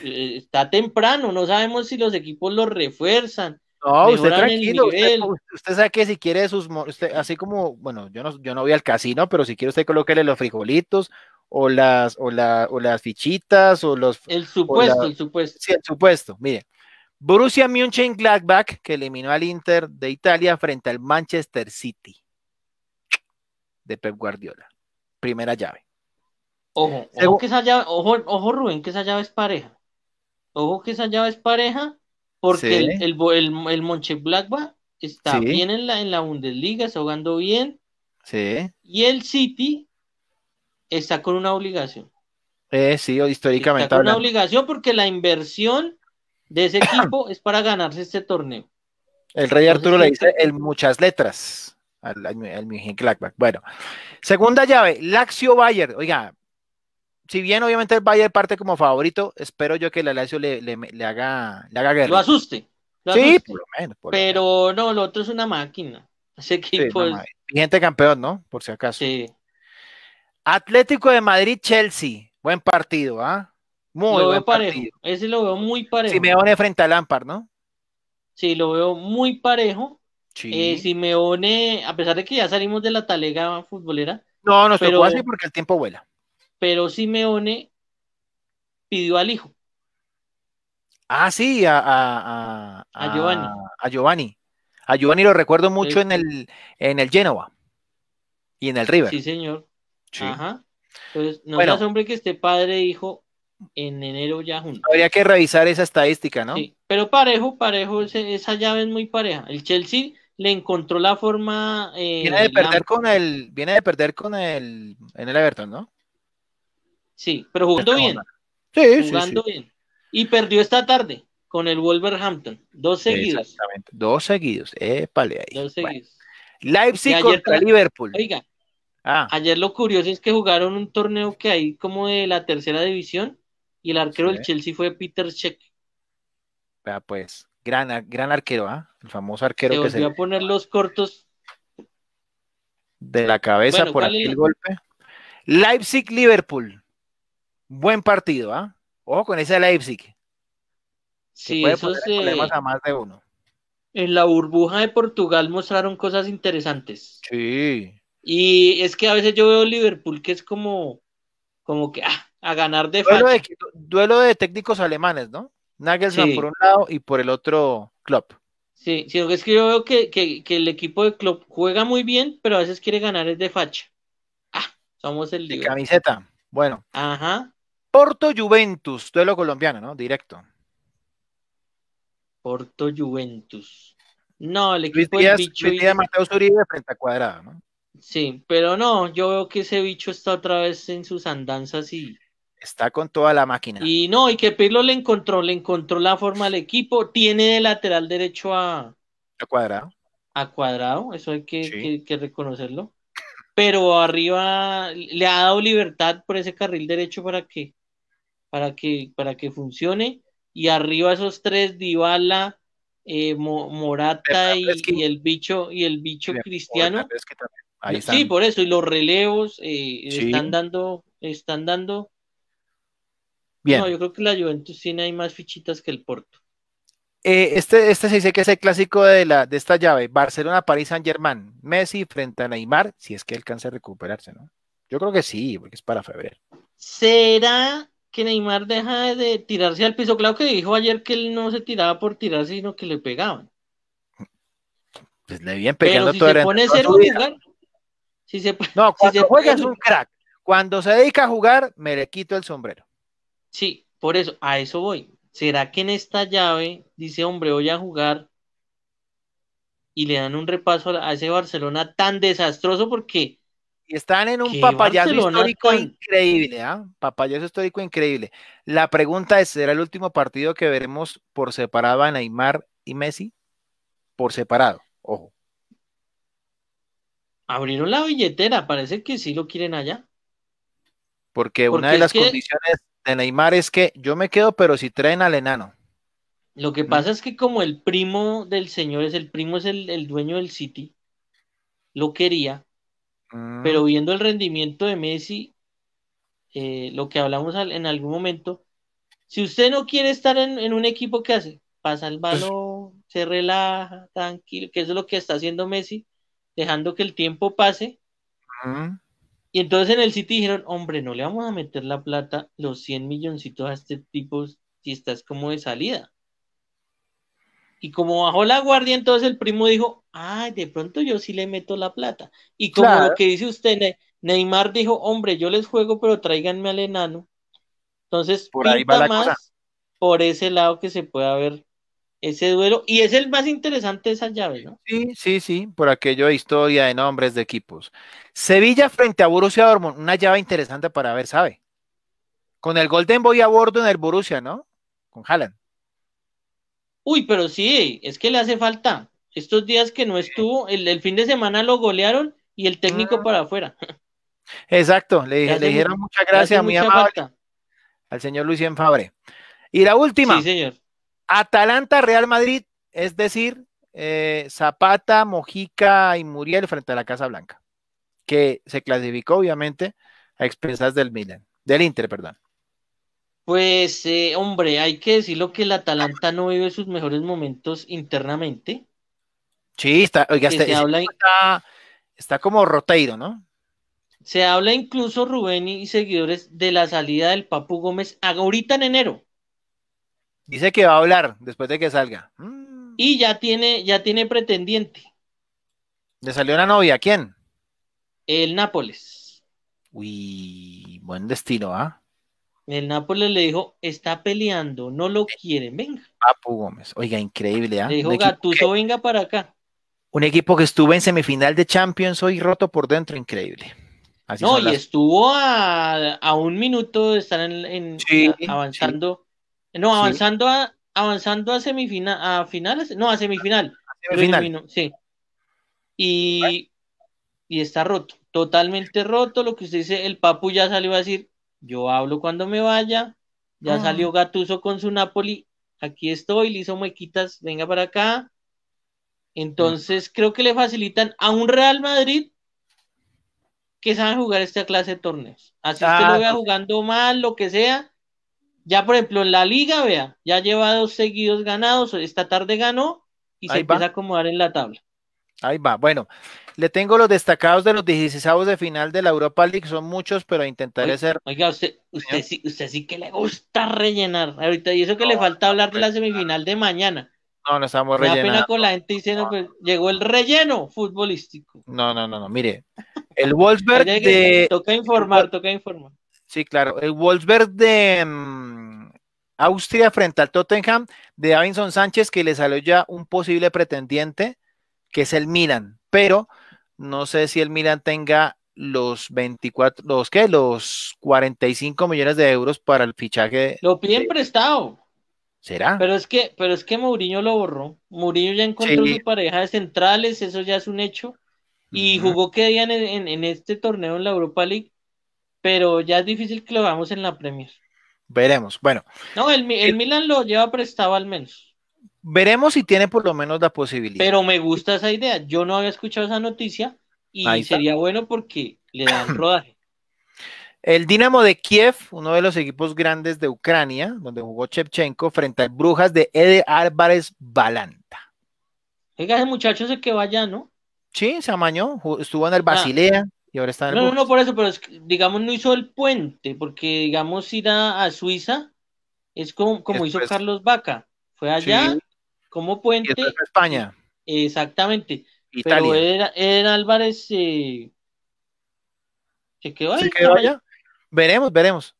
eh, está temprano, no sabemos si los equipos los refuerzan. No, usted tranquilo, usted, sabe que si quiere sus, así como, bueno, yo no, yo no voy al casino, pero si quiere usted colóquele los frijolitos o las, o, o las fichitas o los... El supuesto, el supuesto. Sí, el supuesto, mire. Borussia Mönchengladbach, que eliminó al Inter de Italia frente al Manchester City de Pep Guardiola primera llave. Ojo, ojo, que ojo, Rubén, que esa llave es pareja. Ojo que esa llave es pareja, porque el, el, el, Monche está bien en la, en la Bundesliga, está jugando bien. Sí. Y el City está con una obligación. Eh, sí, históricamente. Está con una obligación porque la inversión de ese equipo es para ganarse este torneo. El rey Arturo le dice el muchas letras al, Bueno, segunda llave, Lazio-Bayern. Oiga, si bien obviamente el Bayern parte como favorito, espero yo que la Lazio le, haga, le haga guerra. Lo asuste. sí, por lo menos. Pero no, lo otro es una máquina. Ese equipo campeón, ¿no? Por si acaso. Sí. Atlético de Madrid-Chelsea. Buen partido, ¿ah? Muy parejo. Ese lo veo muy parejo. si me pone frente al Lampard, ¿no? Sí, lo veo muy parejo. Eh, Simeone, a pesar de que ya salimos de la talega futbolera. No, no pero, así porque el tiempo vuela. Pero Simeone pidió al hijo. Ah, sí, a, a, Giovanni. A Giovanni. A Giovanni lo recuerdo mucho en el en el Genoa y en el River. Sí, señor. Ajá. Entonces, no bueno, es hombre que esté padre e hijo en enero ya juntos. Habría que revisar esa estadística, ¿no? Sí, pero parejo, parejo, esa llave es muy pareja. El Chelsea le encontró la forma. Eh, viene de perder con el, viene de perder con el, en el Everton, ¿no? Sí, pero jugando bien. Sí, jugando sí, bien. Y perdió esta tarde con el Wolverhampton, dos seguidos. dos seguidos, ahí. Dos seguidos. Leipzig contra Liverpool. Oiga, ah. ayer lo curioso es que jugaron un torneo que hay como de la tercera división y el arquero del Chelsea fue Peter Check. Ah, pues, Gran, gran arquero, ¿ah? El famoso arquero que se. a poner los cortos. De la cabeza por aquí el golpe. Leipzig-Liverpool. Buen partido, ¿ah? Ojo con ese Leipzig. Sí, puede a más de uno. En la burbuja de Portugal mostraron cosas interesantes. Sí. Y es que a veces yo veo Liverpool que es como, como que ah, a ganar de duelo, duelo de técnicos alemanes, ¿no? Nagelsmann por un lado y por el otro Klopp. Sí, lo que es que yo veo que, el equipo de Klopp juega muy bien, pero a veces quiere ganar es de facha. Ah, somos el De camiseta. Bueno. Ajá. Porto Juventus, duelo colombiano, ¿no? Directo. Porto Juventus. No, el equipo de bicho frente a ¿no? Sí, pero no, yo veo que ese bicho está otra vez en sus andanzas y, Está con toda la máquina. Y no, y que Pirlo le encontró, le encontró la forma al equipo. Tiene de lateral derecho a. A cuadrado. A cuadrado, eso hay que, reconocerlo. Pero arriba le ha dado libertad por ese carril derecho para que, para que, para que funcione. Y arriba esos tres, Dybala, eh, Morata y, el bicho, y el bicho cristiano. sí, por eso, y los relevos eh, están dando, están dando no, yo creo que la Juventus tiene hay más fichitas que el Porto. Eh, este, este se dice que es el clásico de, la, de esta llave. Barcelona, París, Saint Germain. Messi frente a Neymar, si es que alcanza a recuperarse, ¿no? Yo creo que sí, porque es para febrero. ¿Será que Neymar deja de tirarse al piso? Claro que dijo ayer que él no se tiraba por tirarse, sino que le pegaban. Pues le habían pegando todo se pone no, cuando si se juega es un crack. Cuando se dedica a jugar, me le quito el sombrero. Sí, por eso, a eso voy. ¿Será que en esta llave dice, hombre, voy a jugar y le dan un repaso a ese Barcelona tan desastroso porque... están en un papayazo histórico increíble, ¿ah? Papayazo histórico increíble. La pregunta es, ¿será el último partido que veremos por separado a Neymar y Messi? Por separado, ojo. Abrieron la billetera, parece que sí lo quieren allá. Porque, una de las condiciones de Neymar es que yo me quedo, pero si traen al enano. Lo que pasa es que como el primo del señor es el primo es el, dueño del City, lo quería, mm. pero viendo el rendimiento de Messi, eh, lo que hablamos en algún momento, si usted no quiere estar en, un equipo que hace, pasa el pues balón, se relaja, tranquilo, que es lo que está haciendo Messi, dejando que el tiempo pase. Mm. Y entonces en el City dijeron, hombre, no le vamos a meter la plata, los 100 milloncitos a este tipo si estás como de salida. Y como bajó la guardia, entonces el primo dijo, ay, de pronto yo sí le meto la plata. Y como lo que dice usted, Neymar dijo, hombre, yo les juego, pero tráiganme al enano. Entonces, por ahí va más por ese lado que se pueda ver ese duelo. Y es el más interesante de esas llaves, ¿no? Sí, sí, sí, por aquello de historia, de nombres, de equipos. Sevilla frente a Borussia Dortmund, una llave interesante para ver, ¿sabe? Con el Golden Boy a bordo en el Borussia, ¿no? Con Haaland. Uy, pero sí, es que le hace falta. Estos días que no estuvo, el, fin de semana lo golearon y el técnico ah. para afuera. Exacto, le, dijeron muchas gracias, muy amable, al señor Lucien Fabre. Y la última. Sí, señor. Atalanta, Real Madrid, es decir, eh, Zapata, Mojica y Muriel frente a la Casa Blanca, que se clasificó obviamente a expensas del Milan, del Inter, perdón. Pues, eh, hombre, hay que decirlo que el Atalanta no vive sus mejores momentos internamente. Sí, está, este, este está, está, como roteiro, ¿no? Se habla incluso, Rubén y seguidores, de la salida del Papu Gómez ahorita en enero. Dice que va a hablar después de que salga. Mm. Y ya tiene, ya tiene pretendiente. Le salió una novia, ¿quién? El Nápoles. Uy, buen destino, ¿ah? El Nápoles le dijo, está peleando, no lo quieren, venga. Papu Gómez, oiga, increíble, ¿ah? Le dijo, Gatuso, venga para acá. Un equipo que estuvo en semifinal de Champions hoy roto por dentro, increíble. no, y estuvo a, un minuto de estar en, avanzando no, avanzando a avanzando a semifinal, a finales, no, a semifinal. Y, está roto, totalmente roto. Lo que usted dice, el Papu ya salió a decir, yo hablo cuando me vaya, ya ah. salió Gatuso con su Napoli, aquí estoy, le hizo muequitas, venga para acá. Entonces creo que le facilitan a un Real Madrid que sabe jugar esta clase de torneos. Así que lo ah, vea pues. jugando mal, lo que sea, ya, por ejemplo, en la liga, vea, ya lleva dos seguidos ganados, esta tarde ganó y se empieza a acomodar en la tabla. Ahí va. Bueno, le tengo los destacados de los 16 de final de la Europa League, son muchos, pero intentaré ser. Oiga, usted, usted, sí, que le gusta rellenar. Ahorita, y eso que le falta hablar de la semifinal de mañana. No, no estamos rellenando. pena con la gente diciendo que llegó el relleno futbolístico. No, no, no, no. Mire, el Wolfsburg Toca informar, toca informar. Sí, claro. El Wolfsburg de mm, Austria frente al Tottenham de Davinson Sánchez, que le salió ya un posible pretendiente, que es el Milan. Pero no sé si el Milan tenga los 24, los que los 45 millones de euros para el fichaje. Lo piden prestado. ¿Será? Pero es que, pero es que Mourinho lo borró. Mourinho ya encontró su pareja de centrales, eso ya es un hecho. Y jugó que día en, este torneo en la Europa League pero ya es difícil que lo veamos en la Premier. Veremos, bueno. No, el, eh, Milan lo lleva prestado al menos. Veremos si tiene por lo menos la posibilidad. Pero me gusta esa idea. Yo no había escuchado esa noticia y sería bueno porque le dan rodaje. El Dinamo de Kiev, uno de los equipos grandes de Ucrania, donde jugó Chevchenko, frente al Brujas de Ede Álvarez Balanta. ese muchacho se que vaya, ¿no? Sí, se amañó, estuvo en el ah. Basilea y ahora está No, no, por eso, pero digamos no hizo el puente, porque digamos ir a, Suiza es como, como hizo Carlos Vaca, fue allá como puente. Y España. Exactamente. Italia. Pero era, Álvarez eh, se quedó ahí. ¿Se quedó allá? Veremos, veremos.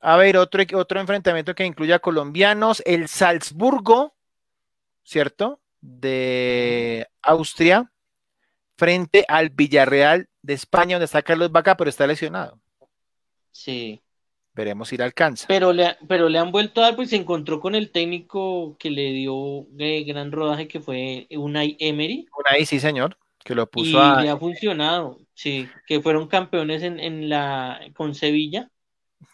A ver, otro, otro enfrentamiento que incluya colombianos, el Salzburgo, ¿cierto? De Austria frente al Villarreal de España, donde está Carlos Vaca, pero está lesionado. Sí. Veremos si le alcanza. Pero le, han vuelto a dar, pues se encontró con el técnico que le dio eh, gran rodaje, que fue Unai Emery. Unai, sí, señor, que lo puso y le ha funcionado, sí, que fueron campeones en, con Sevilla.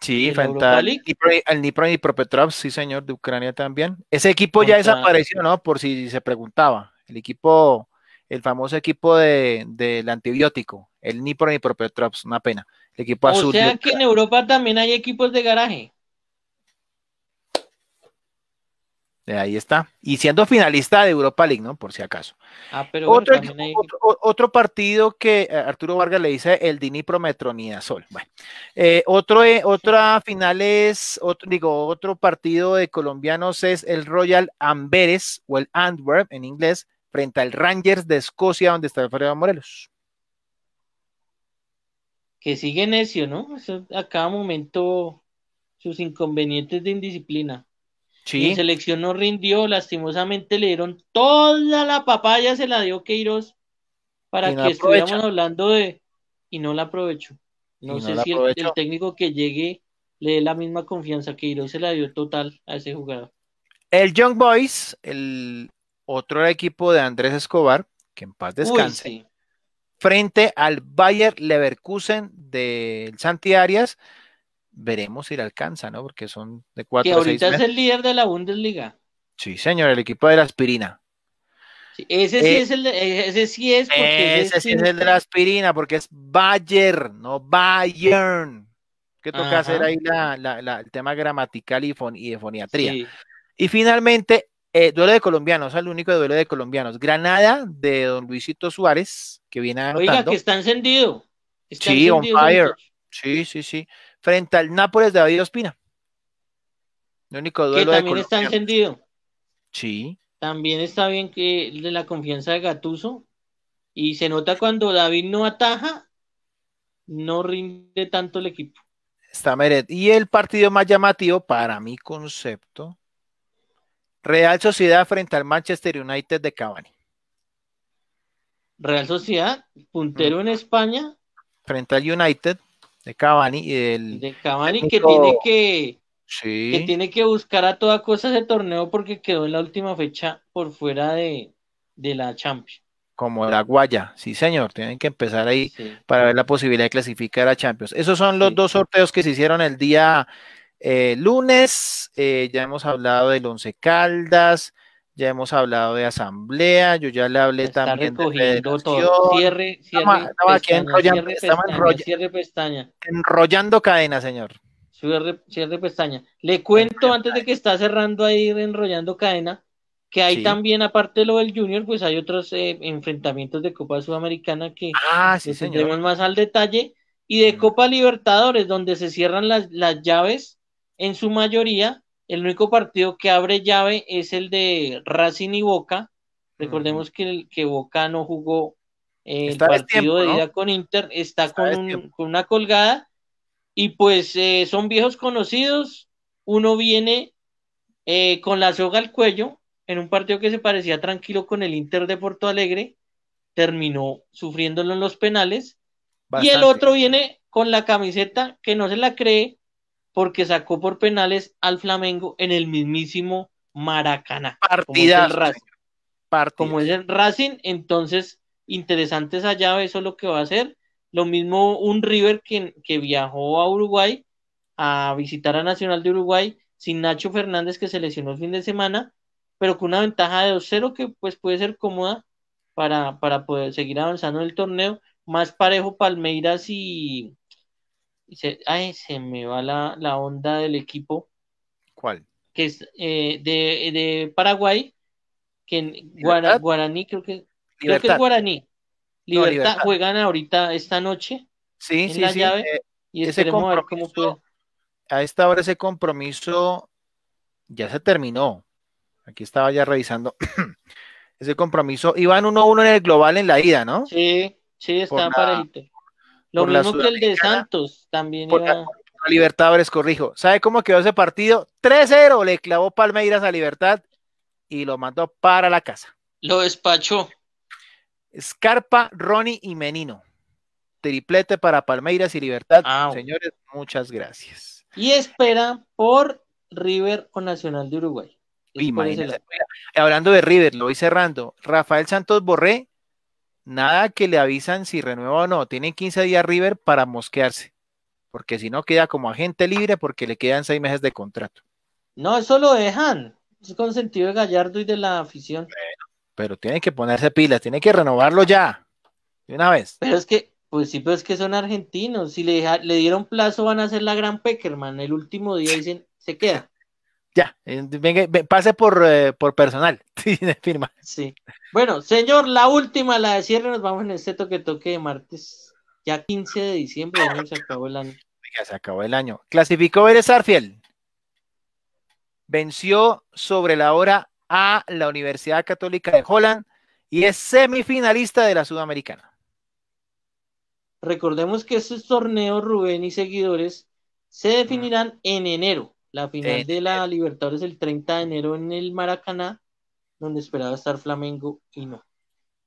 Sí, fantástico. Al Nipro y Propetrov, sí, señor, de Ucrania también. Ese equipo ya desapareció, ¿no? Por si se preguntaba. El equipo el famoso equipo del de, antibiótico, el Nipro una pena. El equipo azul. O sea que en Europa también hay equipos de garaje. Eh, ahí está. Y siendo finalista de Europa League, ¿no? Por si acaso. Ah, pero otro, otro, partido que eh, Arturo Vargas le dice el Sol Bueno, eh, otro, otra final es, digo, otro partido de colombianos es el Royal Amberes o el Antwerp en inglés frente al Rangers de Escocia, donde está Alfredo Morelos. Que sigue necio, ¿no? a cada momento sus inconvenientes de indisciplina. Sí. La selección no rindió, lastimosamente le dieron toda la papaya, se la dio Queiroz para que estuviéramos hablando de. Y no la aprovecho. No, sé si el, técnico que llegue le dé la misma confianza que Queiroz se la dio total a ese jugador. El Young Boys, el otro equipo de Andrés Escobar, que en paz descanse, frente al Bayer Leverkusen del Santi Arias. Veremos si le alcanza, ¿no? Porque son de cuatro. Que ahorita es el líder de la Bundesliga. Sí, señor, el equipo de la aspirina. ese sí eh, es el, de, ese sí es. ese, sí es el de la aspirina, porque es Bayer, no Bayern. Que toca hacer ahí la, el tema gramatical y, de foniatría. Y finalmente, eh, duelo de colombianos, el único duelo de colombianos. Granada de don Luisito Suárez, que viene a. Oiga, que está encendido. sí, Sí, sí, sí. Frente al Nápoles de David Ospina. El único duelo que también está encendido. Sí. También está bien que de la confianza de Gatuso. Y se nota cuando David no ataja, no rinde tanto el equipo. Está Meret. Y el partido más llamativo, para mi concepto, Real Sociedad frente al Manchester United de Cavani. Real Sociedad, puntero en España. Frente al United de Cavani. Y el de Cavani que tiene que, que tiene que buscar a toda cosa ese torneo porque quedó en la última fecha por fuera de, la Champions. Como la Guaya, sí señor, tienen que empezar ahí para ver la posibilidad de clasificar a Champions. Esos son los dos sorteos que se hicieron el día eh, lunes, eh, ya hemos hablado del Once Caldas, ya hemos hablado de asamblea, yo ya le hablé también de Cierre, cierre, pestaña, enrollando, cadena, señor. Cierre, cierre pestaña. Le cuento antes de que está cerrando ahí enrollando cadena, que hay también, aparte de lo del Junior, pues hay otros eh, enfrentamientos de Copa Sudamericana que ah, más al detalle, y de Copa Libertadores, donde se cierran las, las llaves en su mayoría, el único partido que abre llave es el de Racing y Boca. Recordemos que, Boca no jugó eh, el partido de con Inter, está, con, una colgada. Y pues eh, son viejos conocidos. Uno viene eh, con la soga al cuello en un partido que se parecía tranquilo con el Inter de Porto Alegre. Terminó sufriéndolo en los penales. Y el otro viene con la camiseta que no se la cree porque sacó por penales al Flamengo en el mismísimo Maracaná. partida Como es el Racing, entonces interesante esa llave, eso es lo que va a hacer. Lo mismo un River que, que viajó a Uruguay a visitar a Nacional de Uruguay sin Nacho Fernández que se lesionó el fin de semana, pero con una ventaja de 2-0 que pues puede ser cómoda para, para poder seguir avanzando en el torneo. Más parejo Palmeiras y, se, ay, se me va la, onda del equipo. ¿Cuál? Que es eh, de, Paraguay, que Guaraní, creo que, creo que es Guaraní. Libertad, juegan ahorita esta noche. Sí, sí, la sí. Eh, y ese a cómo A esta hora ese compromiso ya se terminó. Aquí estaba ya revisando ese compromiso. Iban a uno en el global en la ida, ¿no? Sí, sí, está parejito. Lo mismo que el de Santos también. Por Libertadores, corrijo. ¿Sabe cómo quedó ese partido? 3-0 le clavó Palmeiras a Libertad y lo mandó para la casa. Lo despachó. Scarpa, Ronnie y Menino. Triplete para Palmeiras y Libertad. Ah, Señores, muchas gracias. Y espera por River o Nacional de Uruguay. Hablando de River, lo voy cerrando. Rafael Santos Borré nada que le avisan si renueva o no. Tienen 15 días River para mosquearse, porque si no queda como agente libre porque le quedan seis meses de contrato. No, eso lo dejan. Es con sentido de Gallardo y de la afición. pero tienen que ponerse pilas, tienen que renovarlo ya, de una vez. Pero es que, pues sí, pero es que son argentinos. Si le, le dieron plazo, van a hacer la gran Peckerman. El último día dicen, se queda. Ya, eh, venga, pase por, eh, por personal. firma. Sí. Bueno, señor, la última, la de cierre, nos vamos en este toque toque de martes. Ya 15 de diciembre, ya se acabó el año. Ya se acabó el año. Clasificó Vélez Arfiel. Venció sobre la hora a la Universidad Católica de Holland y es semifinalista de la Sudamericana. Recordemos que estos torneos, Rubén y seguidores, se definirán en enero. La eh, final de la eh, Libertadores el 30 de enero en el Maracaná, donde esperaba estar Flamengo y no.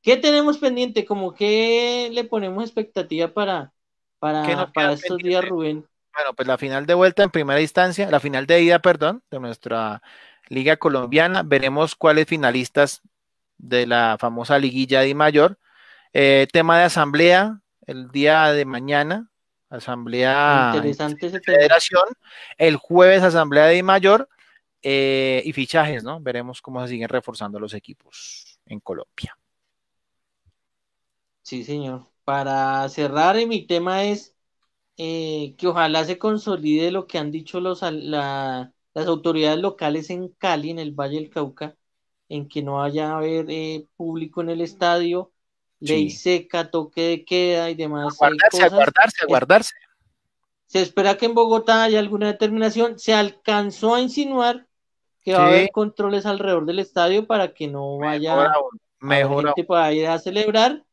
¿Qué tenemos pendiente? ¿Cómo que le ponemos expectativa para, para, para estos días, Rubén? Bueno, pues la final de vuelta en primera instancia, la final de ida, perdón, de nuestra Liga Colombiana. Veremos cuáles finalistas de la famosa liguilla de mayor. Eh, tema de asamblea el día de mañana, Asamblea Interesante Federación, el jueves Asamblea de Mayor eh, y fichajes, ¿no? Veremos cómo se siguen reforzando los equipos en Colombia. Sí, señor. Para cerrar, eh, mi tema es eh, que ojalá se consolide lo que han dicho los, las autoridades locales en Cali, en el Valle del Cauca, en que no haya haber público en el estadio, ley seca, toque de queda y demás. guardarse, guardarse, guardarse. Se espera que en Bogotá haya alguna determinación. Se alcanzó a insinuar que va a haber controles alrededor del estadio para que no vaya mejor ir a celebrar.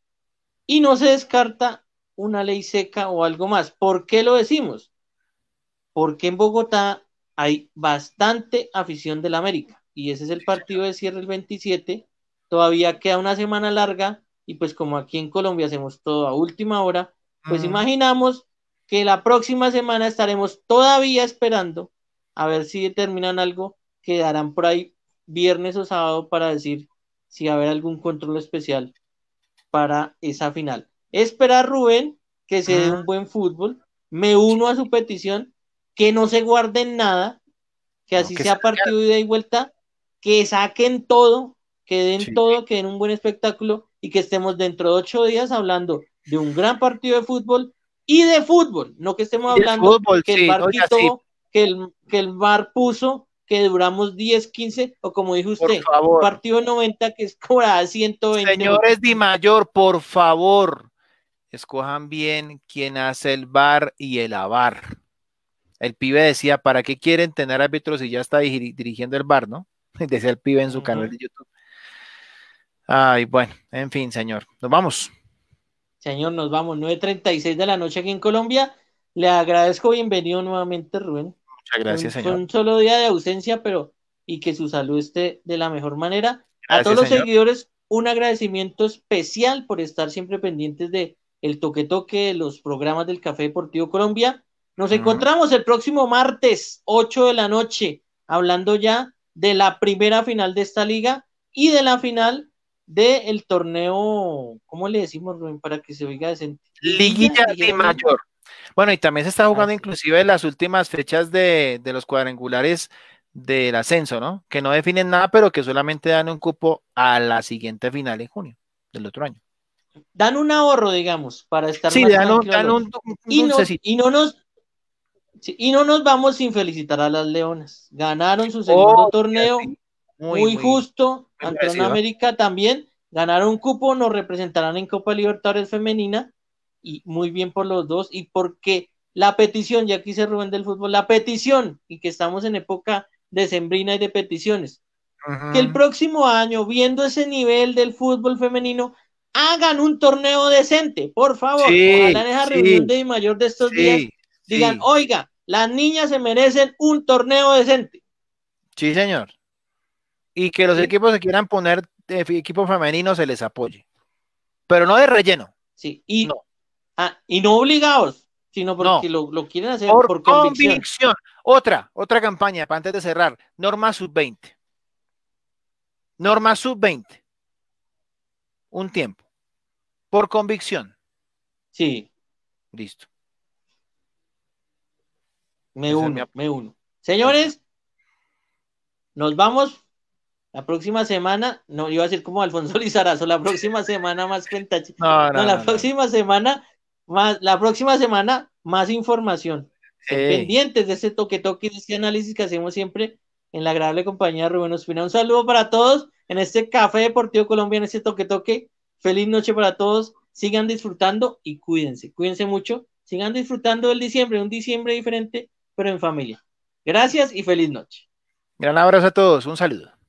Y no se descarta una ley seca o algo más. ¿Por qué lo decimos? Porque en Bogotá hay bastante afición del América y ese es el partido de cierre el 27. Todavía queda una semana larga y pues como aquí en Colombia hacemos todo a última hora, pues mm. imaginamos que la próxima semana estaremos todavía esperando a ver si determinan algo quedarán por ahí viernes o sábado para decir si va a haber algún control especial para esa final. Esperar, Rubén, que se dé ah. un buen fútbol. Me uno a su petición, que no se guarden nada, que así sea partido ida y vuelta, que saquen todo, que den todo, que den un buen espectáculo y que estemos dentro de ocho días hablando de un gran partido de fútbol y de fútbol, no que estemos hablando que, el barquito, que, el que bar puso, que duramos 10, 15 o como dijo usted, un partido 90 que es cobrada 120. Señores Di Mayor, por favor, escojan bien quién hace el bar y el avar. El pibe decía, ¿para qué quieren tener árbitros si ya está dirigiendo el bar, no? Decía el pibe en su canal de YouTube. Ay, bueno, en fin, señor, nos vamos. Señor, nos vamos, 9.36 de la noche aquí en Colombia. Le agradezco, bienvenido nuevamente, Rubén. Muchas gracias, señor. un solo día de ausencia, pero y que su salud esté de la mejor manera. a todos los seguidores, un agradecimiento especial por estar siempre pendientes de el toque toque, los programas del Café Deportivo Colombia. Nos encontramos el próximo martes, 8 de la noche, hablando ya de la primera final de esta liga y de la final del torneo, ¿cómo le decimos, Rubén, para que se oiga decente? Liguilla, de mayor. Bueno, y también se está jugando inclusive las últimas fechas de, los cuadrangulares del ascenso, ¿no? Que no definen nada, pero que solamente dan un cupo a la siguiente final en junio del otro año. Dan un ahorro, digamos, para estar. Sí, dan, un, dan un, y, no, y, no, nos y no nos vamos sin felicitar a las Leonas. Ganaron su oh, segundo torneo. Muy, justo. ¿eh? América también. Ganaron cupo, nos representarán en Copa Libertadores Femenina. Y muy bien por los dos. Y porque la petición, ya aquí se Rubén del fútbol, la petición, y que estamos en época de sembrina y de peticiones. Que el próximo año, viendo ese nivel del fútbol femenino, hagan un torneo decente, por favor. en esa reunión de mayor de estos días digan, oiga, las niñas se merecen un torneo decente. Sí, señor y que los equipos que quieran poner eh, equipo femenino se les apoye. Pero no de relleno. Sí, y no, ah, y no obligados, sino porque lo, quieren hacer por, convicción. Otra, otra campaña, para antes de cerrar, norma sub-20. Norma sub-20. Un tiempo. Por convicción. Sí. Listo. Me uno, me uno. Señores, nos vamos la próxima semana, no, iba a decir como Alfonso Lizarazo, la próxima semana más cuenta. No, la próxima semana, más, la próxima semana, más información. Pendientes de ese toque toque de este análisis que hacemos siempre en la agradable compañía de Rubén Ospina. Un saludo para todos en este Café Deportivo Colombia, en este toque toque. Feliz noche para todos. Sigan disfrutando y cuídense, cuídense mucho. Sigan disfrutando del diciembre, un diciembre diferente, pero en familia. Gracias y feliz noche. Gran abrazo a todos, un saludo.